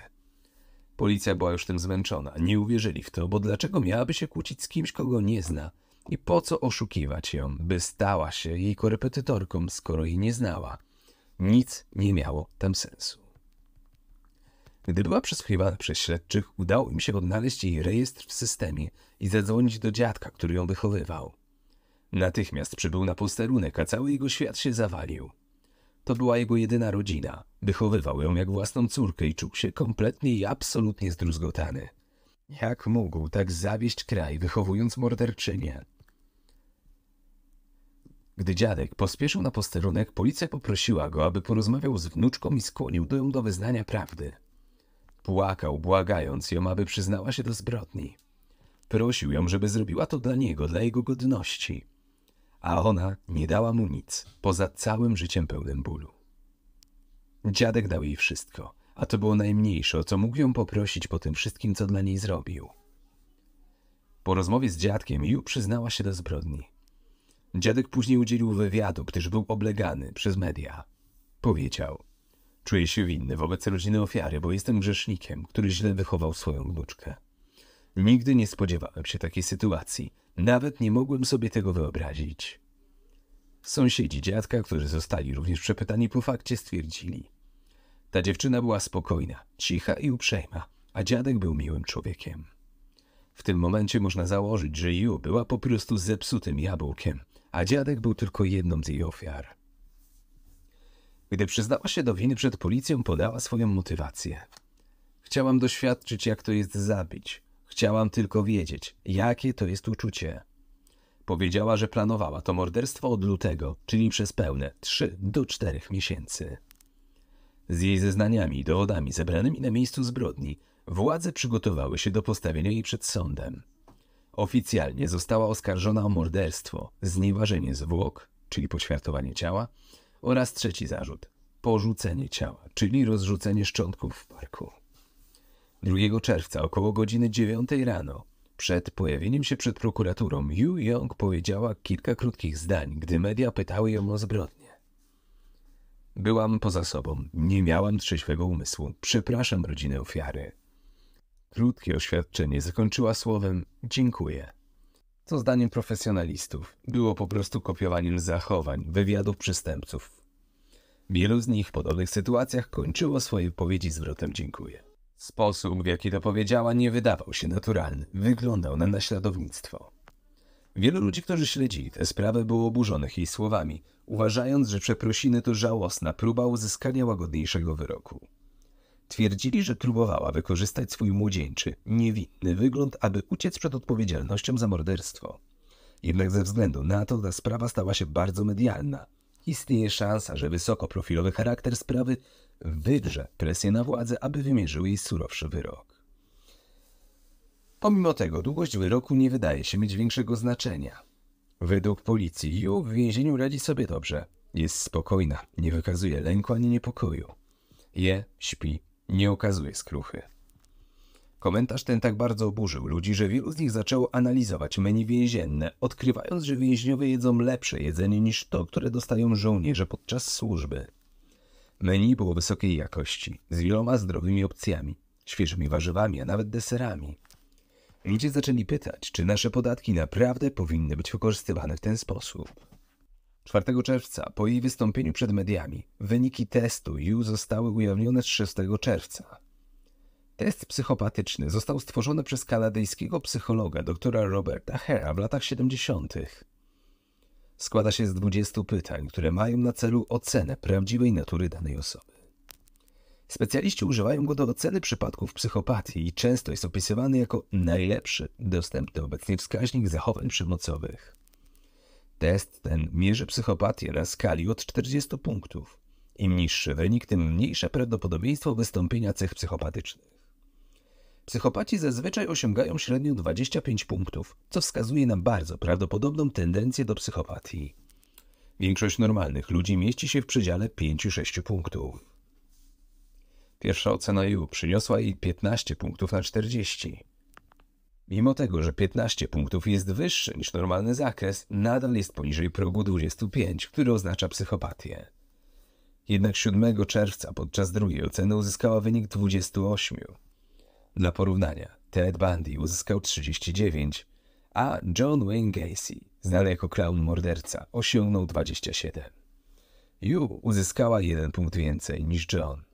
Policja była już tym zmęczona, nie uwierzyli w to, bo dlaczego miałaby się kłócić z kimś, kogo nie zna? I po co oszukiwać ją, by stała się jej korepetytorką, skoro jej nie znała? Nic nie miało tam sensu. Gdy była przesłuchiwana przez śledczych, udało im się odnaleźć jej rejestr w systemie i zadzwonić do dziadka, który ją wychowywał. Natychmiast przybył na posterunek, a cały jego świat się zawalił. To była jego jedyna rodzina. Wychowywał ją jak własną córkę i czuł się kompletnie i absolutnie zdruzgotany. Jak mógł tak zawieść kraj, wychowując morderczynię? Gdy dziadek pospieszył na posterunek, policja poprosiła go, aby porozmawiał z wnuczką i skłonił ją do wyznania prawdy. Płakał, błagając ją, aby przyznała się do zbrodni. Prosił ją, żeby zrobiła to dla niego, dla jego godności. A ona nie dała mu nic, poza całym życiem pełnym bólu. Dziadek dał jej wszystko, a to było najmniejsze, o co mógł ją poprosić po tym wszystkim, co dla niej zrobił. Po rozmowie z dziadkiem Ju przyznała się do zbrodni. Dziadek później udzielił wywiadu, gdyż był oblegany przez media. Powiedział: Czuję się winny wobec rodziny ofiary, bo jestem grzesznikiem, który źle wychował swoją wnuczkę. Nigdy nie spodziewałem się takiej sytuacji. Nawet nie mogłem sobie tego wyobrazić. Sąsiedzi dziadka, którzy zostali również przepytani po fakcie, stwierdzili. Ta dziewczyna była spokojna, cicha i uprzejma, a dziadek był miłym człowiekiem. W tym momencie można założyć, że Ju była po prostu zepsutym jabłkiem, a dziadek był tylko jedną z jej ofiar. Gdy przyznała się do winy przed policją, podała swoją motywację. Chciałam doświadczyć, jak to jest zabić. Chciałam tylko wiedzieć, jakie to jest uczucie. Powiedziała, że planowała to morderstwo od lutego, czyli przez pełne 3 do 4 miesięcy. Z jej zeznaniami i dowodami zebranymi na miejscu zbrodni, władze przygotowały się do postawienia jej przed sądem. Oficjalnie została oskarżona o morderstwo, znieważenie zwłok, czyli poświartowanie ciała, oraz trzeci zarzut porzucenie ciała, czyli rozrzucenie szczątków w parku. 2 czerwca około godziny 9 rano, przed pojawieniem się przed prokuraturą, Yu Yong powiedziała kilka krótkich zdań, gdy media pytały ją o zbrodnię. Byłam poza sobą, nie miałam trzeźwego umysłu. Przepraszam rodzinę ofiary. Krótkie oświadczenie zakończyła słowem dziękuję co zdaniem profesjonalistów było po prostu kopiowaniem zachowań, wywiadów przestępców. Wielu z nich w podobnych sytuacjach kończyło swoje wypowiedzi zwrotem dziękuję. Sposób, w jaki to powiedziała, nie wydawał się naturalny, wyglądał na naśladownictwo. Wielu ludzi, którzy śledzili tę sprawę, było oburzonych jej słowami, uważając, że przeprosiny to żałosna próba uzyskania łagodniejszego wyroku. Twierdzili, że próbowała wykorzystać swój młodzieńczy, niewinny wygląd, aby uciec przed odpowiedzialnością za morderstwo. Jednak ze względu na to ta sprawa stała się bardzo medialna. Istnieje szansa, że wysokoprofilowy charakter sprawy wydrze presję na władze, aby wymierzyły jej surowszy wyrok. Pomimo tego długość wyroku nie wydaje się mieć większego znaczenia. Według policji Yu w więzieniu radzi sobie dobrze. Jest spokojna, nie wykazuje lęku ani niepokoju. Je, śpi, nie okazuje skruchy. Komentarz ten tak bardzo oburzył ludzi, że wielu z nich zaczęło analizować menu więzienne, odkrywając, że więźniowie jedzą lepsze jedzenie niż to, które dostają żołnierze podczas służby. Menu było wysokiej jakości, z wieloma zdrowymi opcjami, świeżymi warzywami, a nawet deserami. Ludzie zaczęli pytać, czy nasze podatki naprawdę powinny być wykorzystywane w ten sposób. 4 czerwca, po jej wystąpieniu przed mediami, wyniki testu Yu zostały ujawnione 6 czerwca. Test psychopatyczny został stworzony przez kanadyjskiego psychologa dr Roberta Hera w latach 70. Składa się z 20 pytań, które mają na celu ocenę prawdziwej natury danej osoby. Specjaliści używają go do oceny przypadków psychopatii i często jest opisywany jako najlepszy dostępny obecnie wskaźnik zachowań przemocowych. Test ten mierzy psychopatię na skali od 40 punktów. Im niższy wynik, tym mniejsze prawdopodobieństwo wystąpienia cech psychopatycznych. Psychopaci zazwyczaj osiągają średnio 25 punktów, co wskazuje na bardzo prawdopodobną tendencję do psychopatii. Większość normalnych ludzi mieści się w przedziale 5-6 punktów. Pierwsza ocena U przyniosła jej 15 punktów na 40. Mimo tego, że 15 punktów jest wyższy niż normalny zakres, nadal jest poniżej progu 25, który oznacza psychopatię. Jednak 7 czerwca podczas drugiej oceny uzyskała wynik 28. Dla porównania, Ted Bundy uzyskał 39, a John Wayne Gacy, znany jako klaun morderca, osiągnął 27. Yu uzyskała jeden punkt więcej niż John.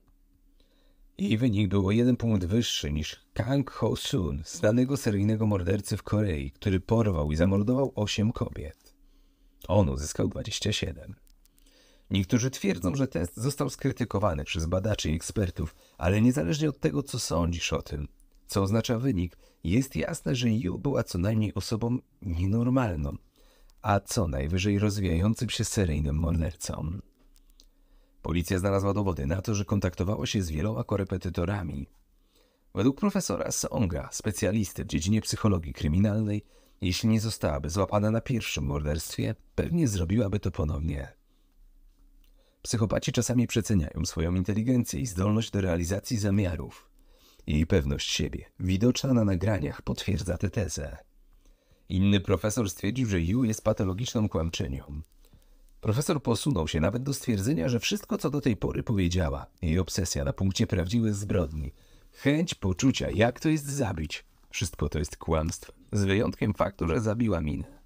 Jej wynik był o jeden punkt wyższy niż Kang Ho-sun, znanego seryjnego mordercy w Korei, który porwał i zamordował 8 kobiet. On uzyskał 27. Niektórzy twierdzą, że test został skrytykowany przez badaczy i ekspertów, ale niezależnie od tego, co sądzisz o tym, co oznacza wynik, jest jasne, że Yu była co najmniej osobą nienormalną, a co najwyżej rozwijającym się seryjnym mordercą. Policja znalazła dowody na to, że kontaktowała się z wieloma korepetytorami. Według profesora Songa, specjalisty w dziedzinie psychologii kryminalnej, jeśli nie zostałaby złapana na pierwszym morderstwie, pewnie zrobiłaby to ponownie. Psychopaci czasami przeceniają swoją inteligencję i zdolność do realizacji zamiarów. Jej pewność siebie, widoczna na nagraniach, potwierdza tę tezę. Inny profesor stwierdził, że Yu jest patologiczną kłamczynią. Profesor posunął się nawet do stwierdzenia, że wszystko, co do tej pory powiedziała, jej obsesja na punkcie prawdziwych zbrodni, chęć poczucia, jak to jest zabić, wszystko to jest kłamstwo, z wyjątkiem faktu, że zabiła minę.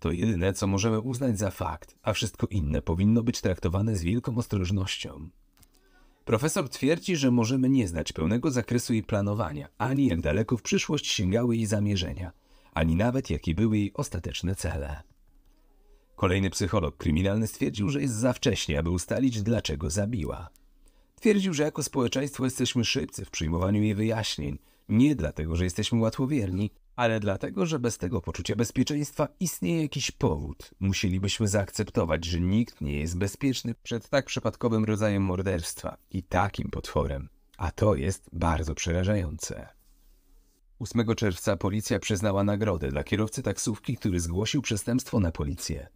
To jedyne, co możemy uznać za fakt, a wszystko inne powinno być traktowane z wielką ostrożnością. Profesor twierdzi, że możemy nie znać pełnego zakresu jej planowania, ani jak daleko w przyszłość sięgały jej zamierzenia, ani nawet jakie były jej ostateczne cele. Kolejny psycholog kryminalny stwierdził, że jest za wcześnie, aby ustalić, dlaczego zabiła. Twierdził, że jako społeczeństwo jesteśmy szybcy w przyjmowaniu jej wyjaśnień, nie dlatego, że jesteśmy łatwowierni, ale dlatego, że bez tego poczucia bezpieczeństwa istnieje jakiś powód. Musielibyśmy zaakceptować, że nikt nie jest bezpieczny przed tak przypadkowym rodzajem morderstwa i takim potworem. A to jest bardzo przerażające. 8 czerwca policja przyznała nagrodę dla kierowcy taksówki, który zgłosił przestępstwo na policję.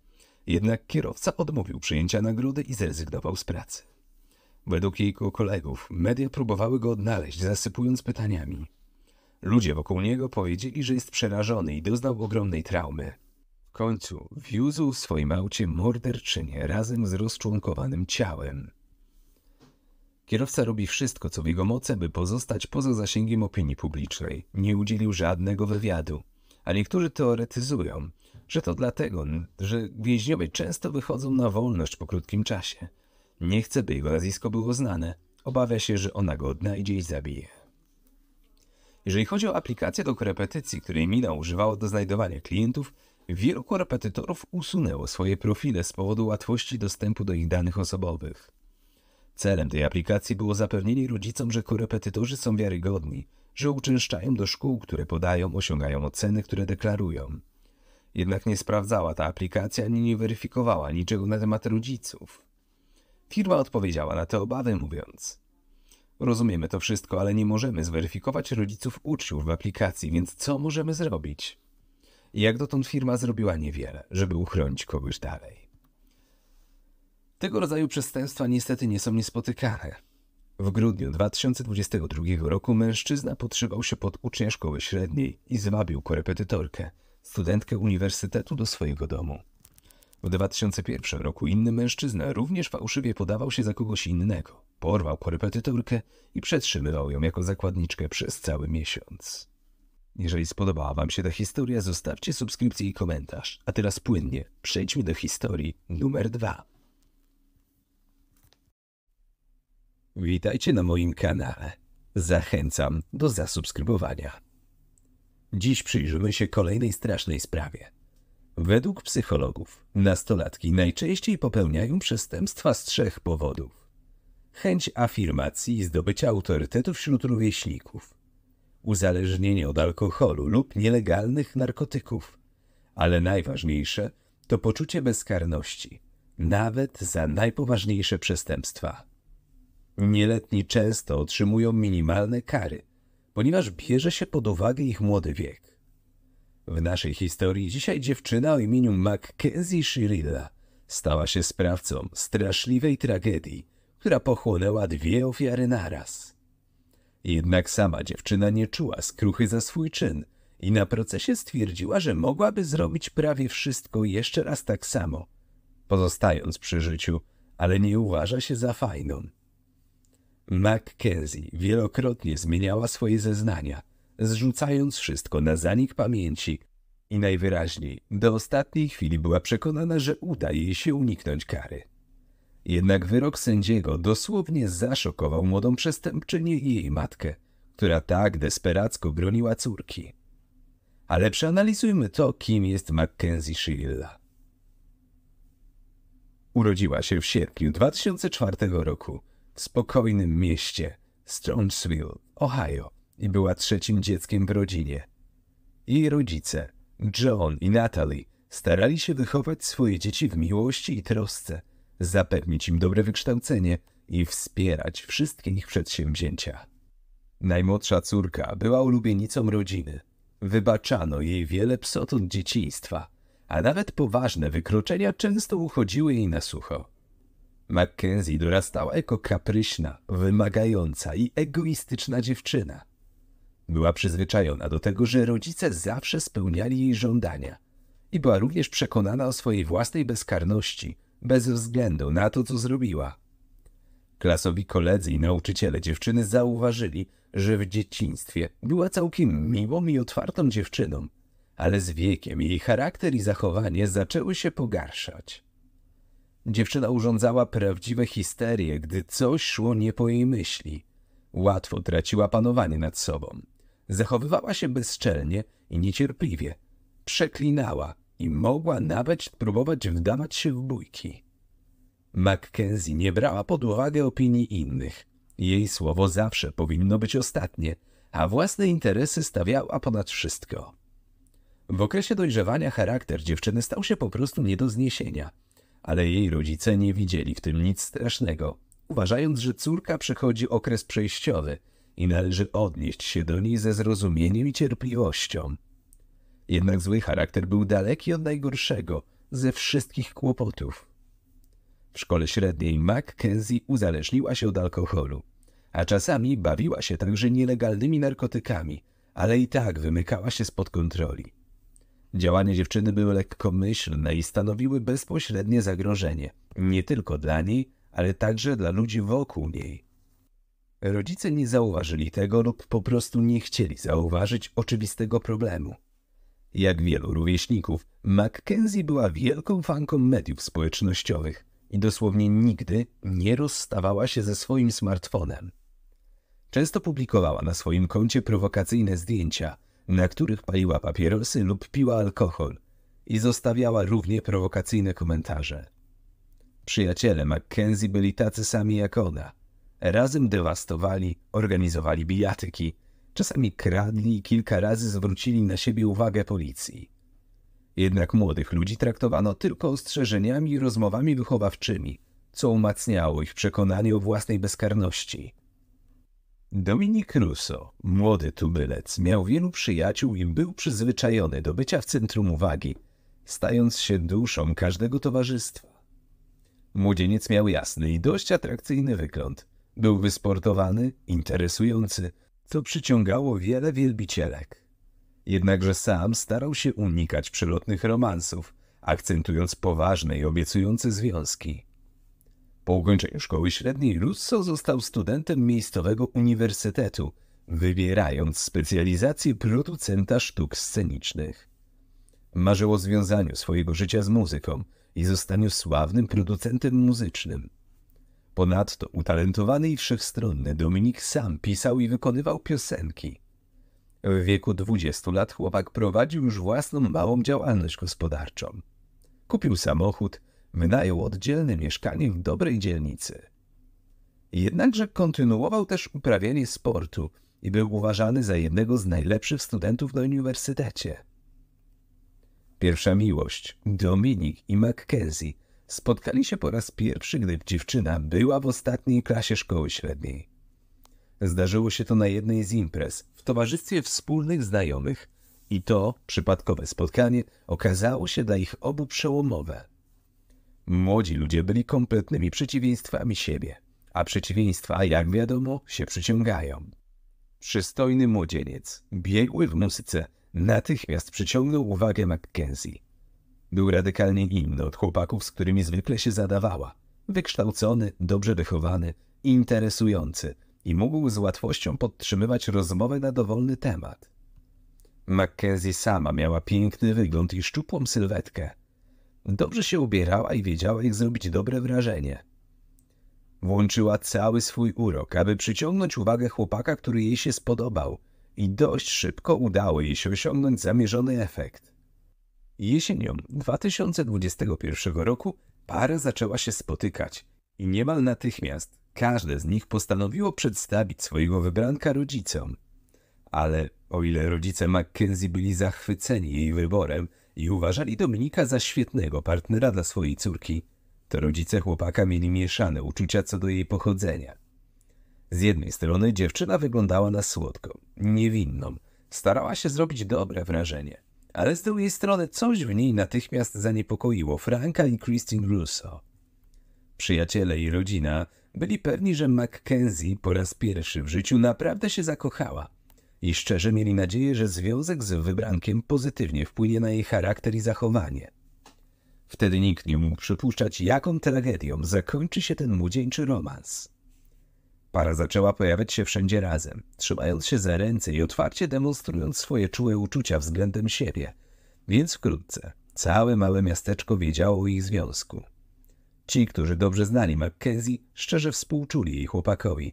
Jednak kierowca odmówił przyjęcia nagrody i zrezygnował z pracy. Według jego kolegów media próbowały go odnaleźć, zasypując pytaniami. Ludzie wokół niego powiedzieli, że jest przerażony i doznał ogromnej traumy. W końcu wiózł w swoim aucie morderczynię razem z rozczłonkowanym ciałem. Kierowca robi wszystko, co w jego mocy, by pozostać poza zasięgiem opinii publicznej. Nie udzielił żadnego wywiadu, a niektórzy teoretyzują, że to dlatego, że więźniowie często wychodzą na wolność po krótkim czasie. Nie chce, by jego nazwisko było znane. Obawia się, że ona go odnajdzie i zabije. Jeżeli chodzi o aplikację do korepetycji, której Mina używała do znajdowania klientów, wielu korepetytorów usunęło swoje profile z powodu łatwości dostępu do ich danych osobowych. Celem tej aplikacji było zapewnienie rodzicom, że korepetytorzy są wiarygodni, że uczęszczają do szkół, które podają, osiągają oceny, które deklarują. Jednak nie sprawdzała ta aplikacja ani nie weryfikowała niczego na temat rodziców. Firma odpowiedziała na te obawy, mówiąc: Rozumiemy to wszystko, ale nie możemy zweryfikować rodziców uczniów w aplikacji, więc co możemy zrobić? Jak dotąd firma zrobiła niewiele, żeby uchronić kogoś dalej. Tego rodzaju przestępstwa niestety nie są niespotykane. W grudniu 2022 roku mężczyzna podszywał się pod ucznia szkoły średniej i zwabił korepetytorkę – studentkę uniwersytetu do swojego domu. W 2001 roku inny mężczyzna również fałszywie podawał się za kogoś innego. Porwał korepetytorkę i przetrzymywał ją jako zakładniczkę przez cały miesiąc. Jeżeli spodobała Wam się ta historia, zostawcie subskrypcję i komentarz. A teraz płynnie przejdźmy do historii numer dwa. Witajcie na moim kanale. Zachęcam do zasubskrybowania. Dziś przyjrzymy się kolejnej strasznej sprawie. Według psychologów, nastolatki najczęściej popełniają przestępstwa z trzech powodów: chęć afirmacji i zdobycia autorytetu wśród rówieśników, uzależnienie od alkoholu lub nielegalnych narkotyków, ale najważniejsze to poczucie bezkarności, nawet za najpoważniejsze przestępstwa. Nieletni często otrzymują minimalne kary ponieważ bierze się pod uwagę ich młody wiek. W naszej historii dzisiaj dziewczyna o imieniu Mackenzie Shirilla stała się sprawcą straszliwej tragedii, która pochłonęła dwie ofiary naraz. Jednak sama dziewczyna nie czuła skruchy za swój czyn i na procesie stwierdziła, że mogłaby zrobić prawie wszystko jeszcze raz tak samo, pozostając przy życiu, ale nie uważa się za fajną. Mackenzie wielokrotnie zmieniała swoje zeznania, zrzucając wszystko na zanik pamięci i najwyraźniej do ostatniej chwili była przekonana, że uda jej się uniknąć kary. Jednak wyrok sędziego dosłownie zaszokował młodą przestępczynię i jej matkę, która tak desperacko broniła córki. Ale przeanalizujmy to, kim jest Mackenzie Shilla. Urodziła się w sierpniu 2004 roku w spokojnym mieście Strongsville, Ohio i była trzecim dzieckiem w rodzinie. Jej rodzice, John i Natalie, starali się wychować swoje dzieci w miłości i trosce, zapewnić im dobre wykształcenie i wspierać wszystkie ich przedsięwzięcia. Najmłodsza córka była ulubienicą rodziny. Wybaczano jej wiele psot od dzieciństwa, a nawet poważne wykroczenia często uchodziły jej na sucho. Mackenzie dorastała jako kapryśna, wymagająca i egoistyczna dziewczyna. Była przyzwyczajona do tego, że rodzice zawsze spełniali jej żądania i była również przekonana o swojej własnej bezkarności, bez względu na to, co zrobiła. Klasowi koledzy i nauczyciele dziewczyny zauważyli, że w dzieciństwie była całkiem miłą i otwartą dziewczyną, ale z wiekiem jej charakter i zachowanie zaczęły się pogarszać. Dziewczyna urządzała prawdziwe histerie, gdy coś szło nie po jej myśli. Łatwo traciła panowanie nad sobą. Zachowywała się bezczelnie i niecierpliwie. Przeklinała i mogła nawet próbować wdawać się w bójki. Mackenzie nie brała pod uwagę opinii innych. Jej słowo zawsze powinno być ostatnie, a własne interesy stawiała ponad wszystko. W okresie dojrzewania charakter dziewczyny stał się po prostu nie do zniesienia – ale jej rodzice nie widzieli w tym nic strasznego, uważając, że córka przechodzi okres przejściowy i należy odnieść się do niej ze zrozumieniem i cierpliwością. Jednak zły charakter był daleki od najgorszego ze wszystkich kłopotów. W szkole średniej Mackenzie uzależniła się od alkoholu, a czasami bawiła się także nielegalnymi narkotykami, ale i tak wymykała się spod kontroli. Działania dziewczyny były lekkomyślne i stanowiły bezpośrednie zagrożenie, nie tylko dla niej, ale także dla ludzi wokół niej. Rodzice nie zauważyli tego lub po prostu nie chcieli zauważyć oczywistego problemu. Jak wielu rówieśników, Mackenzie była wielką fanką mediów społecznościowych i dosłownie nigdy nie rozstawała się ze swoim smartfonem. Często publikowała na swoim koncie prowokacyjne zdjęcia – na których paliła papierosy lub piła alkohol i zostawiała równie prowokacyjne komentarze. Przyjaciele Mackenzie byli tacy sami jak ona. Razem dewastowali, organizowali bijatyki, czasami kradli i kilka razy zwrócili na siebie uwagę policji. Jednak młodych ludzi traktowano tylko ostrzeżeniami i rozmowami wychowawczymi, co umacniało ich przekonanie o własnej bezkarności – Dominik Russo, młody tubylec, miał wielu przyjaciół i był przyzwyczajony do bycia w centrum uwagi, stając się duszą każdego towarzystwa. Młodzieniec miał jasny i dość atrakcyjny wygląd. Był wysportowany, interesujący, co przyciągało wiele wielbicielek. Jednakże sam starał się unikać przelotnych romansów, akcentując poważne i obiecujące związki. Po ukończeniu szkoły średniej Russo został studentem miejscowego uniwersytetu, wybierając specjalizację producenta sztuk scenicznych. Marzył o związaniu swojego życia z muzyką i zostaniu sławnym producentem muzycznym. Ponadto utalentowany i wszechstronny Dominik sam pisał i wykonywał piosenki. W wieku 20 lat chłopak prowadził już własną małą działalność gospodarczą. Kupił samochód, wynajął oddzielne mieszkanie w dobrej dzielnicy. Jednakże kontynuował też uprawianie sportu i był uważany za jednego z najlepszych studentów na uniwersytecie. Pierwsza miłość, Dominik i Mackenzie, spotkali się po raz pierwszy, gdy dziewczyna była w ostatniej klasie szkoły średniej. Zdarzyło się to na jednej z imprez w towarzystwie wspólnych znajomych i to przypadkowe spotkanie okazało się dla ich obu przełomowe. Młodzi ludzie byli kompletnymi przeciwieństwami siebie, a przeciwieństwa, jak wiadomo, się przyciągają. Przystojny młodzieniec, biegły w muzyce, natychmiast przyciągnął uwagę Mackenzie. Był radykalnie inny od chłopaków, z którymi zwykle się zadawała. Wykształcony, dobrze wychowany, interesujący i mógł z łatwością podtrzymywać rozmowę na dowolny temat. Mackenzie sama miała piękny wygląd i szczupłą sylwetkę – Dobrze się ubierała i wiedziała, jak zrobić dobre wrażenie. Włączyła cały swój urok, aby przyciągnąć uwagę chłopaka, który jej się spodobał, i dość szybko udało jej się osiągnąć zamierzony efekt. Jesienią 2021 roku para zaczęła się spotykać i niemal natychmiast każde z nich postanowiło przedstawić swojego wybranka rodzicom. Ale o ile rodzice Mackenzie byli zachwyceni jej wyborem, i uważali Dominika za świetnego partnera dla swojej córki, to rodzice chłopaka mieli mieszane uczucia co do jej pochodzenia. Z jednej strony dziewczyna wyglądała na słodką, niewinną, starała się zrobić dobre wrażenie, ale z drugiej strony coś w niej natychmiast zaniepokoiło Franka i Christine Russo. Przyjaciele i rodzina byli pewni, że Mackenzie po raz pierwszy w życiu naprawdę się zakochała i szczerze mieli nadzieję, że związek z wybrankiem pozytywnie wpłynie na jej charakter i zachowanie. Wtedy nikt nie mógł przypuszczać, jaką tragedią zakończy się ten młodzieńczy romans. Para zaczęła pojawiać się wszędzie razem, trzymając się za ręce i otwarcie demonstrując swoje czułe uczucia względem siebie. Więc wkrótce całe małe miasteczko wiedziało o ich związku. Ci, którzy dobrze znali Mackenzie, szczerze współczuli jej chłopakowi,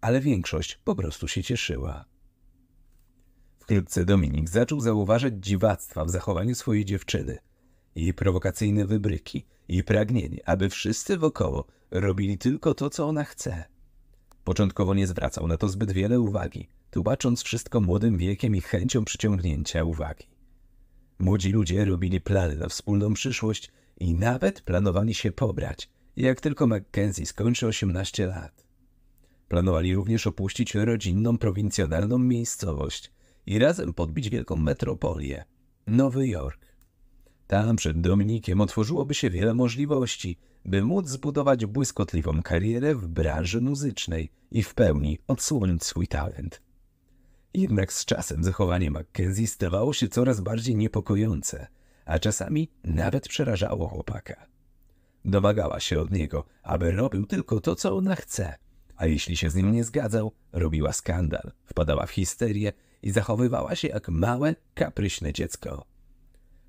ale większość po prostu się cieszyła wkrótce Dominik zaczął zauważać dziwactwa w zachowaniu swojej dziewczyny. Jej prowokacyjne wybryki, i pragnienie, aby wszyscy wokoło robili tylko to, co ona chce. Początkowo nie zwracał na to zbyt wiele uwagi, tłumacząc wszystko młodym wiekiem i chęcią przyciągnięcia uwagi. Młodzi ludzie robili plany na wspólną przyszłość i nawet planowali się pobrać, jak tylko Mackenzie skończy 18 lat. Planowali również opuścić rodzinną, prowincjonalną miejscowość – i razem podbić wielką metropolię Nowy Jork. Tam przed Dominikiem otworzyłoby się wiele możliwości, by móc zbudować błyskotliwą karierę w branży muzycznej i w pełni odsłonić swój talent. Jednak z czasem zachowanie Mackenzie stawało się coraz bardziej niepokojące, a czasami nawet przerażało chłopaka. Domagała się od niego, aby robił tylko to, co ona chce, a jeśli się z nim nie zgadzał, robiła skandal, wpadała w histerię i zachowywała się jak małe, kapryśne dziecko.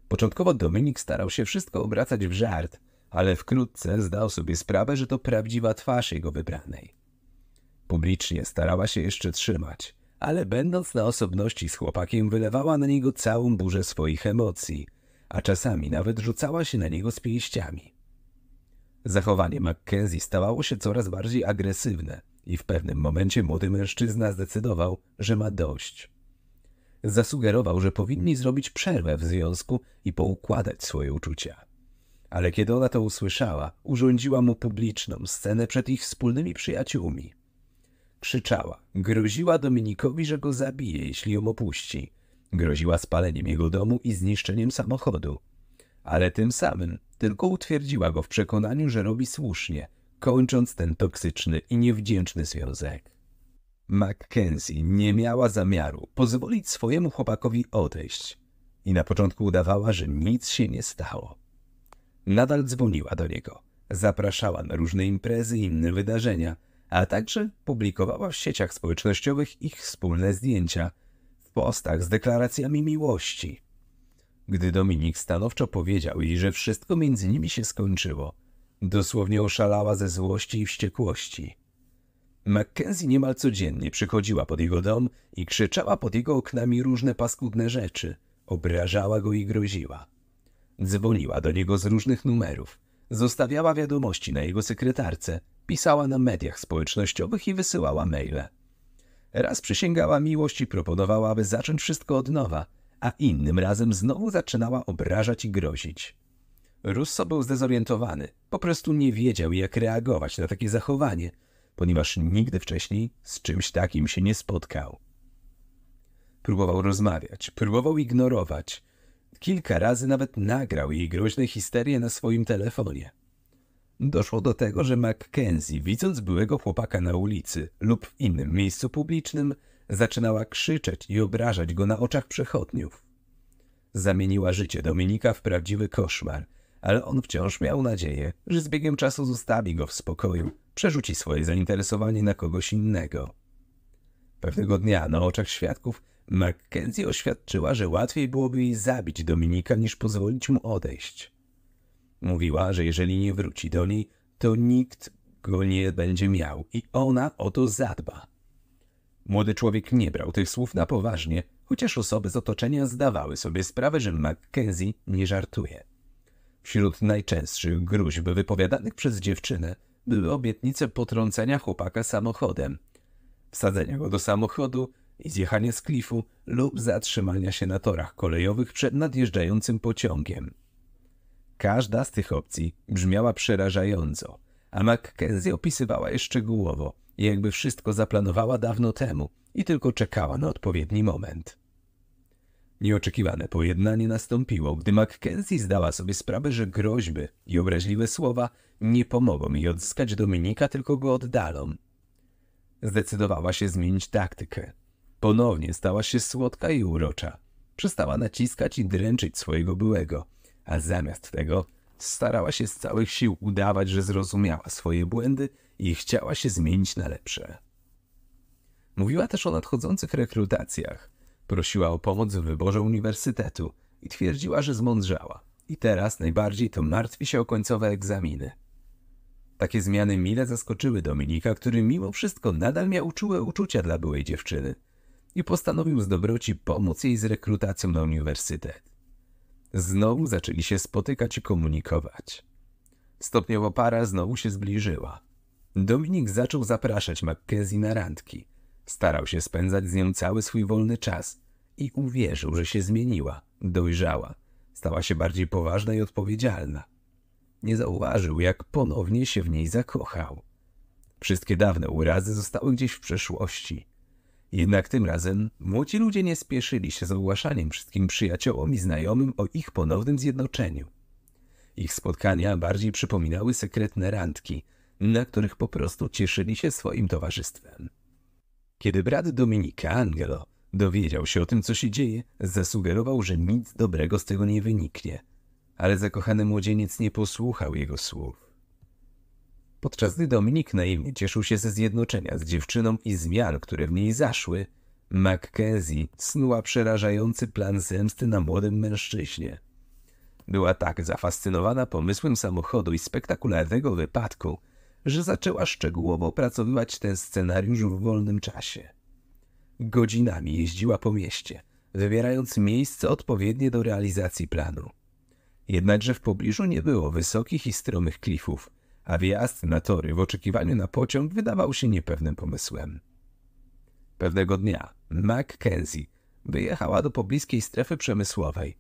Początkowo Dominik starał się wszystko obracać w żart, ale wkrótce zdał sobie sprawę, że to prawdziwa twarz jego wybranej. Publicznie starała się jeszcze trzymać, ale będąc na osobności z chłopakiem wylewała na niego całą burzę swoich emocji, a czasami nawet rzucała się na niego z pięściami. Zachowanie Mackenzie stawało się coraz bardziej agresywne i w pewnym momencie młody mężczyzna zdecydował, że ma dość zasugerował, że powinni zrobić przerwę w związku i poukładać swoje uczucia. Ale kiedy ona to usłyszała, urządziła mu publiczną scenę przed ich wspólnymi przyjaciółmi. Krzyczała, groziła Dominikowi, że go zabije, jeśli ją opuści. Groziła spaleniem jego domu i zniszczeniem samochodu. Ale tym samym tylko utwierdziła go w przekonaniu, że robi słusznie, kończąc ten toksyczny i niewdzięczny związek. Mackenzie nie miała zamiaru pozwolić swojemu chłopakowi odejść i na początku udawała, że nic się nie stało. Nadal dzwoniła do niego, zapraszała na różne imprezy i inne wydarzenia, a także publikowała w sieciach społecznościowych ich wspólne zdjęcia w postach z deklaracjami miłości. Gdy Dominik stanowczo powiedział jej, że wszystko między nimi się skończyło, dosłownie oszalała ze złości i wściekłości – Mackenzie niemal codziennie przychodziła pod jego dom i krzyczała pod jego oknami różne paskudne rzeczy, obrażała go i groziła. Dzwoniła do niego z różnych numerów, zostawiała wiadomości na jego sekretarce, pisała na mediach społecznościowych i wysyłała maile. Raz przysięgała miłość i proponowała, aby zacząć wszystko od nowa, a innym razem znowu zaczynała obrażać i grozić. Russo był zdezorientowany, po prostu nie wiedział, jak reagować na takie zachowanie – ponieważ nigdy wcześniej z czymś takim się nie spotkał. Próbował rozmawiać, próbował ignorować. Kilka razy nawet nagrał jej groźne histerie na swoim telefonie. Doszło do tego, że Mackenzie, widząc byłego chłopaka na ulicy lub w innym miejscu publicznym, zaczynała krzyczeć i obrażać go na oczach przechodniów. Zamieniła życie Dominika w prawdziwy koszmar, ale on wciąż miał nadzieję, że z biegiem czasu zostawi go w spokoju przerzuci swoje zainteresowanie na kogoś innego. Pewnego dnia na oczach świadków Mackenzie oświadczyła, że łatwiej byłoby jej zabić Dominika niż pozwolić mu odejść. Mówiła, że jeżeli nie wróci do niej, to nikt go nie będzie miał i ona o to zadba. Młody człowiek nie brał tych słów na poważnie, chociaż osoby z otoczenia zdawały sobie sprawę, że Mackenzie nie żartuje. Wśród najczęstszych gruźb wypowiadanych przez dziewczynę były obietnice potrącenia chłopaka samochodem, wsadzenia go do samochodu i zjechania z klifu lub zatrzymania się na torach kolejowych przed nadjeżdżającym pociągiem. Każda z tych opcji brzmiała przerażająco, a Mackenzie opisywała je szczegółowo, jakby wszystko zaplanowała dawno temu i tylko czekała na odpowiedni moment. Nieoczekiwane pojednanie nastąpiło, gdy Mackenzie zdała sobie sprawę, że groźby i obraźliwe słowa nie pomogą jej odzyskać Dominika, tylko go oddalą. Zdecydowała się zmienić taktykę. Ponownie stała się słodka i urocza. Przestała naciskać i dręczyć swojego byłego, a zamiast tego starała się z całych sił udawać, że zrozumiała swoje błędy i chciała się zmienić na lepsze. Mówiła też o nadchodzących rekrutacjach. Prosiła o pomoc w wyborze uniwersytetu i twierdziła, że zmądrzała. I teraz najbardziej to martwi się o końcowe egzaminy. Takie zmiany mile zaskoczyły Dominika, który mimo wszystko nadal miał czułe uczucia dla byłej dziewczyny i postanowił z dobroci pomóc jej z rekrutacją na uniwersytet. Znowu zaczęli się spotykać i komunikować. Stopniowo para znowu się zbliżyła. Dominik zaczął zapraszać Mackenzie na randki, Starał się spędzać z nią cały swój wolny czas i uwierzył, że się zmieniła, dojrzała, stała się bardziej poważna i odpowiedzialna. Nie zauważył, jak ponownie się w niej zakochał. Wszystkie dawne urazy zostały gdzieś w przeszłości. Jednak tym razem młodzi ludzie nie spieszyli się z ogłaszaniem wszystkim przyjaciołom i znajomym o ich ponownym zjednoczeniu. Ich spotkania bardziej przypominały sekretne randki, na których po prostu cieszyli się swoim towarzystwem. Kiedy brat Dominika, Angelo, dowiedział się o tym, co się dzieje, zasugerował, że nic dobrego z tego nie wyniknie. Ale zakochany młodzieniec nie posłuchał jego słów. Podczas gdy Dominik naiwnie cieszył się ze zjednoczenia z dziewczyną i zmian, które w niej zaszły, Mackenzie snuła przerażający plan zemsty na młodym mężczyźnie. Była tak zafascynowana pomysłem samochodu i spektakularnego wypadku, że zaczęła szczegółowo opracowywać ten scenariusz w wolnym czasie. Godzinami jeździła po mieście, wybierając miejsce odpowiednie do realizacji planu. Jednakże w pobliżu nie było wysokich i stromych klifów, a wjazd na tory w oczekiwaniu na pociąg wydawał się niepewnym pomysłem. Pewnego dnia Mackenzie wyjechała do pobliskiej strefy przemysłowej,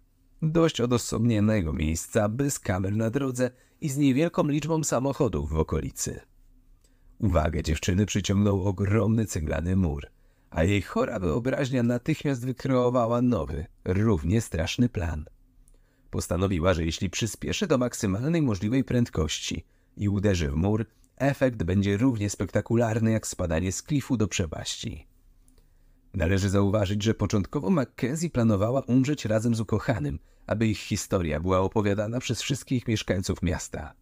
dość odosobnionego miejsca bez kamer na drodze i z niewielką liczbą samochodów w okolicy. Uwagę dziewczyny przyciągnął ogromny ceglany mur, a jej chora wyobraźnia natychmiast wykreowała nowy, równie straszny plan. Postanowiła, że jeśli przyspieszy do maksymalnej możliwej prędkości i uderzy w mur, efekt będzie równie spektakularny jak spadanie z klifu do przepaści. Należy zauważyć, że początkowo Mackenzie planowała umrzeć razem z ukochanym, aby ich historia była opowiadana przez wszystkich mieszkańców miasta.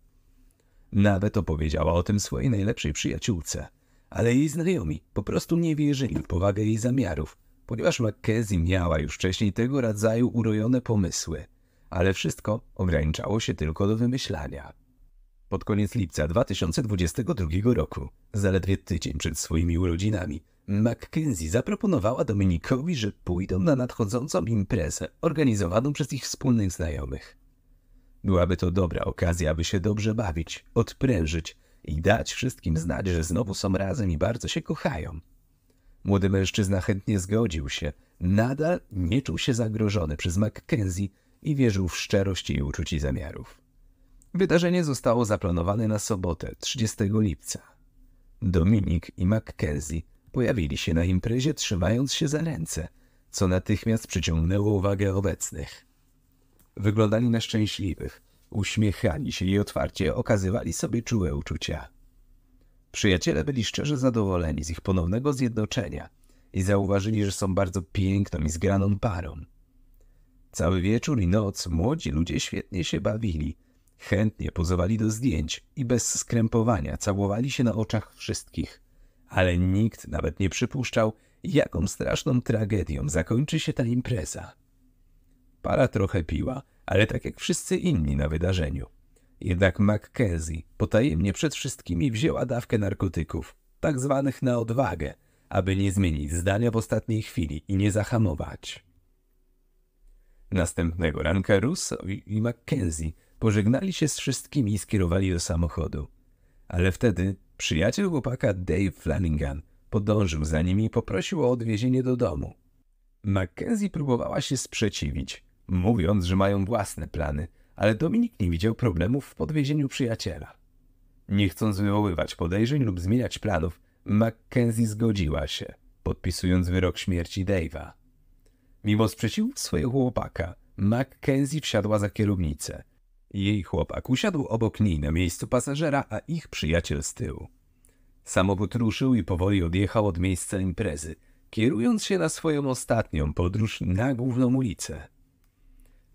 Nawet opowiedziała o tym swojej najlepszej przyjaciółce, ale jej znajomi po prostu nie wierzyli w powagę jej zamiarów, ponieważ Mackenzie miała już wcześniej tego rodzaju urojone pomysły, ale wszystko ograniczało się tylko do wymyślania. Pod koniec lipca 2022 roku, zaledwie tydzień przed swoimi urodzinami, MacKenzie zaproponowała Dominikowi, że pójdą na nadchodzącą imprezę organizowaną przez ich wspólnych znajomych. Byłaby to dobra okazja, aby się dobrze bawić, odprężyć i dać wszystkim znać, że znowu są razem i bardzo się kochają. Młody mężczyzna chętnie zgodził się, nadal nie czuł się zagrożony przez Mackenzie i wierzył w szczerość jej uczuć i zamiarów. Wydarzenie zostało zaplanowane na sobotę, 30 lipca. Dominik i Mackenzie Pojawili się na imprezie trzymając się za ręce, co natychmiast przyciągnęło uwagę obecnych. Wyglądali na szczęśliwych, uśmiechali się i otwarcie okazywali sobie czułe uczucia. Przyjaciele byli szczerze zadowoleni z ich ponownego zjednoczenia i zauważyli, że są bardzo piękną i zgraną parą. Cały wieczór i noc młodzi ludzie świetnie się bawili, chętnie pozowali do zdjęć i bez skrępowania całowali się na oczach wszystkich ale nikt nawet nie przypuszczał, jaką straszną tragedią zakończy się ta impreza. Para trochę piła, ale tak jak wszyscy inni na wydarzeniu. Jednak Mackenzie potajemnie przed wszystkimi wzięła dawkę narkotyków, tak zwanych na odwagę, aby nie zmienić zdania w ostatniej chwili i nie zahamować. Następnego ranka Russo i Mackenzie pożegnali się z wszystkimi i skierowali do samochodu. Ale wtedy Przyjaciel chłopaka Dave Flanagan podążył za nim i poprosił o odwiezienie do domu. Mackenzie próbowała się sprzeciwić, mówiąc, że mają własne plany, ale Dominik nie widział problemów w podwiezieniu przyjaciela. Nie chcąc wywoływać podejrzeń lub zmieniać planów, Mackenzie zgodziła się, podpisując wyrok śmierci Dave'a. Mimo sprzeciwów swojego chłopaka, Mackenzie wsiadła za kierownicę jej chłopak usiadł obok niej na miejscu pasażera, a ich przyjaciel z tyłu. Samochód ruszył i powoli odjechał od miejsca imprezy, kierując się na swoją ostatnią podróż na główną ulicę.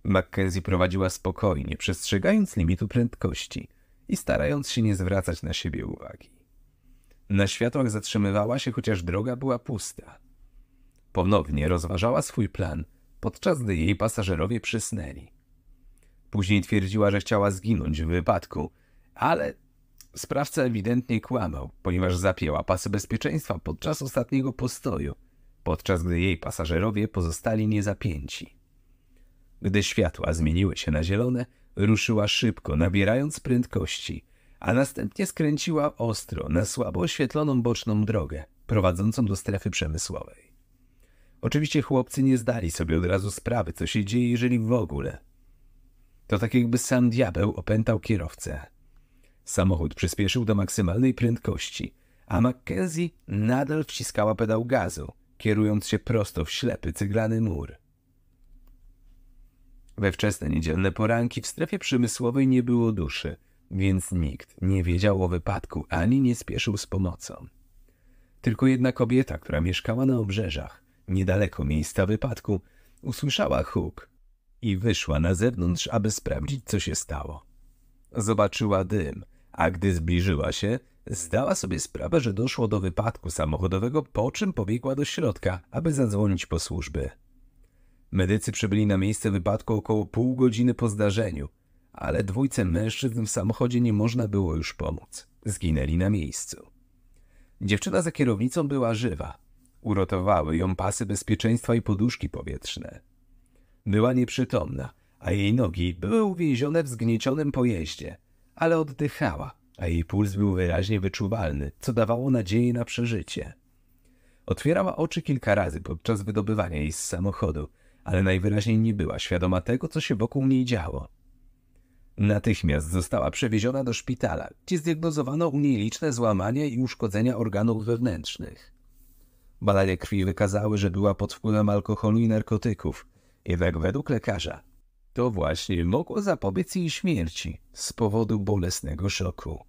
Mackenzie prowadziła spokojnie, przestrzegając limitu prędkości i starając się nie zwracać na siebie uwagi. Na światłach zatrzymywała się, chociaż droga była pusta. Ponownie rozważała swój plan, podczas gdy jej pasażerowie przysnęli. Później twierdziła, że chciała zginąć w wypadku, ale sprawca ewidentnie kłamał, ponieważ zapięła pasy bezpieczeństwa podczas ostatniego postoju, podczas gdy jej pasażerowie pozostali niezapięci. Gdy światła zmieniły się na zielone, ruszyła szybko, nabierając prędkości, a następnie skręciła ostro na słabo oświetloną boczną drogę prowadzącą do strefy przemysłowej. Oczywiście chłopcy nie zdali sobie od razu sprawy, co się dzieje, jeżeli w ogóle – to tak jakby sam diabeł opętał kierowcę. Samochód przyspieszył do maksymalnej prędkości, a Mackenzie nadal wciskała pedał gazu, kierując się prosto w ślepy, cyglany mur. We wczesne niedzielne poranki w strefie przemysłowej nie było duszy, więc nikt nie wiedział o wypadku ani nie spieszył z pomocą. Tylko jedna kobieta, która mieszkała na obrzeżach, niedaleko miejsca wypadku, usłyszała huk, i wyszła na zewnątrz, aby sprawdzić, co się stało. Zobaczyła dym, a gdy zbliżyła się, zdała sobie sprawę, że doszło do wypadku samochodowego, po czym pobiegła do środka, aby zadzwonić po służby. Medycy przybyli na miejsce wypadku około pół godziny po zdarzeniu, ale dwójce mężczyzn w samochodzie nie można było już pomóc. Zginęli na miejscu. Dziewczyna za kierownicą była żywa. Uratowały ją pasy bezpieczeństwa i poduszki powietrzne. Była nieprzytomna, a jej nogi były uwięzione w zgniecionym pojeździe, ale oddychała, a jej puls był wyraźnie wyczuwalny, co dawało nadzieję na przeżycie. Otwierała oczy kilka razy podczas wydobywania jej z samochodu, ale najwyraźniej nie była świadoma tego, co się wokół niej działo. Natychmiast została przewieziona do szpitala, gdzie zdiagnozowano u niej liczne złamania i uszkodzenia organów wewnętrznych. Badania krwi wykazały, że była pod wpływem alkoholu i narkotyków, i według lekarza to właśnie mogło zapobiec jej śmierci z powodu bolesnego szoku.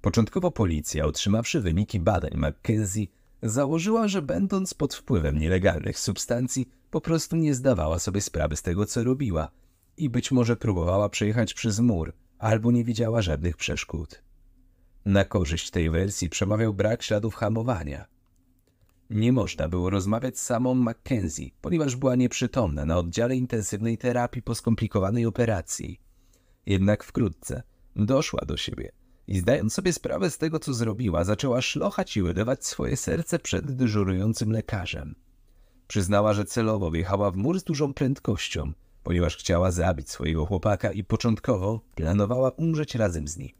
Początkowo policja, otrzymawszy wyniki badań Mackenzie, założyła, że będąc pod wpływem nielegalnych substancji, po prostu nie zdawała sobie sprawy z tego, co robiła i być może próbowała przejechać przez mur albo nie widziała żadnych przeszkód. Na korzyść tej wersji przemawiał brak śladów hamowania – nie można było rozmawiać z samą Mackenzie, ponieważ była nieprzytomna na oddziale intensywnej terapii po skomplikowanej operacji. Jednak wkrótce doszła do siebie i zdając sobie sprawę z tego, co zrobiła, zaczęła szlochać i wydawać swoje serce przed dyżurującym lekarzem. Przyznała, że celowo wjechała w mur z dużą prędkością, ponieważ chciała zabić swojego chłopaka i początkowo planowała umrzeć razem z nim.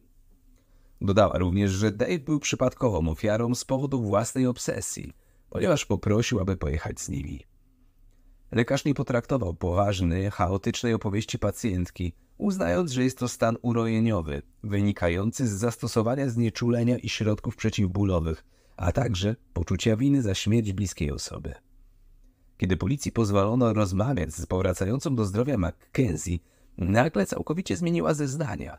Dodała również, że Dave był przypadkową ofiarą z powodu własnej obsesji – ponieważ poprosił, aby pojechać z nimi. Lekarz nie potraktował poważnej, chaotycznej opowieści pacjentki, uznając, że jest to stan urojeniowy, wynikający z zastosowania znieczulenia i środków przeciwbólowych, a także poczucia winy za śmierć bliskiej osoby. Kiedy policji pozwolono rozmawiać z powracającą do zdrowia Mackenzie, nagle całkowicie zmieniła zeznania.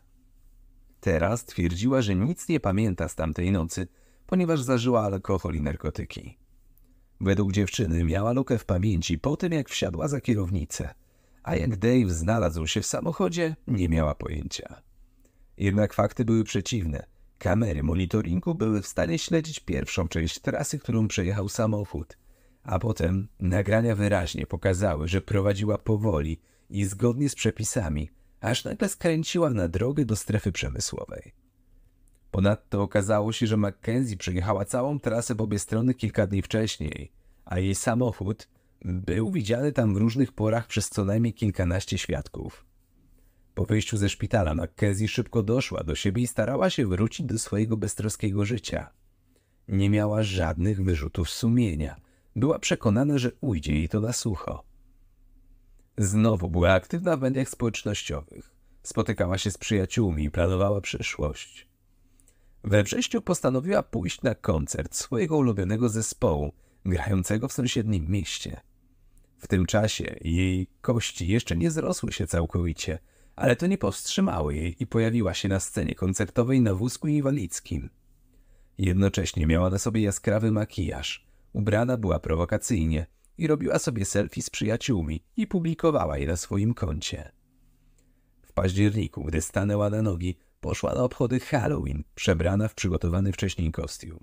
Teraz twierdziła, że nic nie pamięta z tamtej nocy, ponieważ zażyła alkohol i narkotyki. Według dziewczyny miała lukę w pamięci po tym, jak wsiadła za kierownicę, a jak Dave znalazł się w samochodzie, nie miała pojęcia. Jednak fakty były przeciwne. Kamery monitoringu były w stanie śledzić pierwszą część trasy, którą przejechał samochód, a potem nagrania wyraźnie pokazały, że prowadziła powoli i zgodnie z przepisami, aż nagle skręciła na drogę do strefy przemysłowej. Ponadto okazało się, że Mackenzie przejechała całą trasę w obie strony kilka dni wcześniej, a jej samochód był widziany tam w różnych porach przez co najmniej kilkanaście świadków. Po wyjściu ze szpitala Mackenzie szybko doszła do siebie i starała się wrócić do swojego beztroskiego życia. Nie miała żadnych wyrzutów sumienia. Była przekonana, że ujdzie jej to na sucho. Znowu była aktywna w mediach społecznościowych. Spotykała się z przyjaciółmi i planowała przyszłość. We wrześniu postanowiła pójść na koncert swojego ulubionego zespołu, grającego w sąsiednim mieście. W tym czasie jej kości jeszcze nie zrosły się całkowicie, ale to nie powstrzymało jej i pojawiła się na scenie koncertowej na wózku inwalidzkim. Jednocześnie miała na sobie jaskrawy makijaż, ubrana była prowokacyjnie i robiła sobie selfie z przyjaciółmi i publikowała je na swoim koncie. W październiku, gdy stanęła na nogi, Poszła na obchody Halloween, przebrana w przygotowany wcześniej kostium.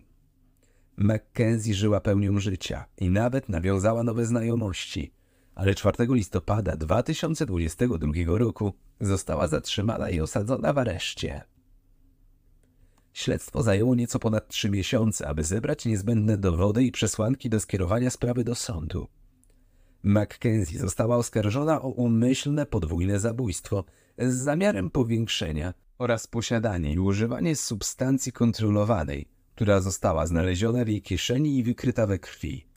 Mackenzie żyła pełnią życia i nawet nawiązała nowe znajomości, ale 4 listopada 2022 roku została zatrzymana i osadzona w areszcie. Śledztwo zajęło nieco ponad trzy miesiące, aby zebrać niezbędne dowody i przesłanki do skierowania sprawy do sądu. Mackenzie została oskarżona o umyślne podwójne zabójstwo z zamiarem powiększenia oraz posiadanie i używanie substancji kontrolowanej, która została znaleziona w jej kieszeni i wykryta we krwi.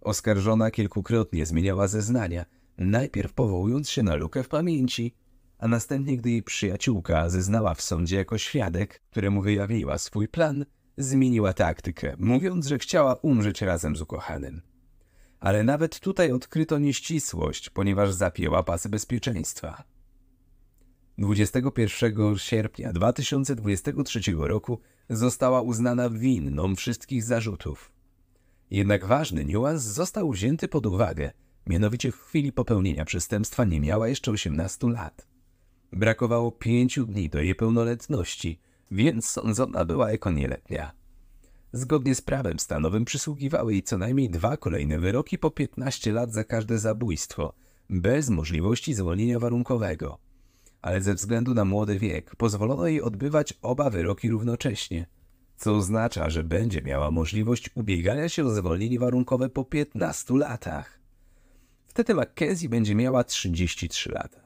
Oskarżona kilkukrotnie zmieniała zeznania, najpierw powołując się na lukę w pamięci, a następnie gdy jej przyjaciółka zeznała w sądzie jako świadek, któremu wyjawiła swój plan, zmieniła taktykę, mówiąc, że chciała umrzeć razem z ukochanym. Ale nawet tutaj odkryto nieścisłość, ponieważ zapięła pasy bezpieczeństwa. 21 sierpnia 2023 roku została uznana winną wszystkich zarzutów. Jednak ważny niuans został wzięty pod uwagę, mianowicie w chwili popełnienia przestępstwa nie miała jeszcze 18 lat. Brakowało pięciu dni do jej pełnoletności, więc sądzona była jako nieletnia. Zgodnie z prawem stanowym przysługiwały jej co najmniej dwa kolejne wyroki po 15 lat za każde zabójstwo, bez możliwości zwolnienia warunkowego – ale ze względu na młody wiek pozwolono jej odbywać oba wyroki równocześnie, co oznacza, że będzie miała możliwość ubiegania się o zwolnienie warunkowe po 15 latach. Wtedy Mackenzie będzie miała 33 lata.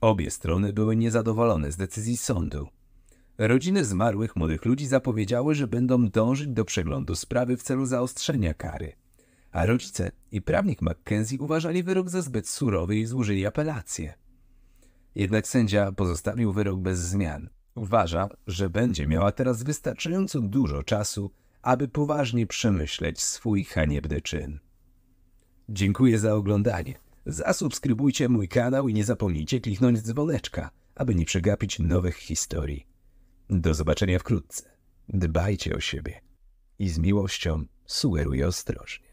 Obie strony były niezadowolone z decyzji sądu. Rodziny zmarłych młodych ludzi zapowiedziały, że będą dążyć do przeglądu sprawy w celu zaostrzenia kary, a rodzice i prawnik Mackenzie uważali wyrok za zbyt surowy i złożyli apelację. Jednak sędzia pozostawił wyrok bez zmian. Uważa, że będzie miała teraz wystarczająco dużo czasu, aby poważnie przemyśleć swój haniebny czyn. Dziękuję za oglądanie. Zasubskrybujcie mój kanał i nie zapomnijcie kliknąć dzwoneczka, aby nie przegapić nowych historii. Do zobaczenia wkrótce. Dbajcie o siebie i z miłością sugeruję ostrożnie.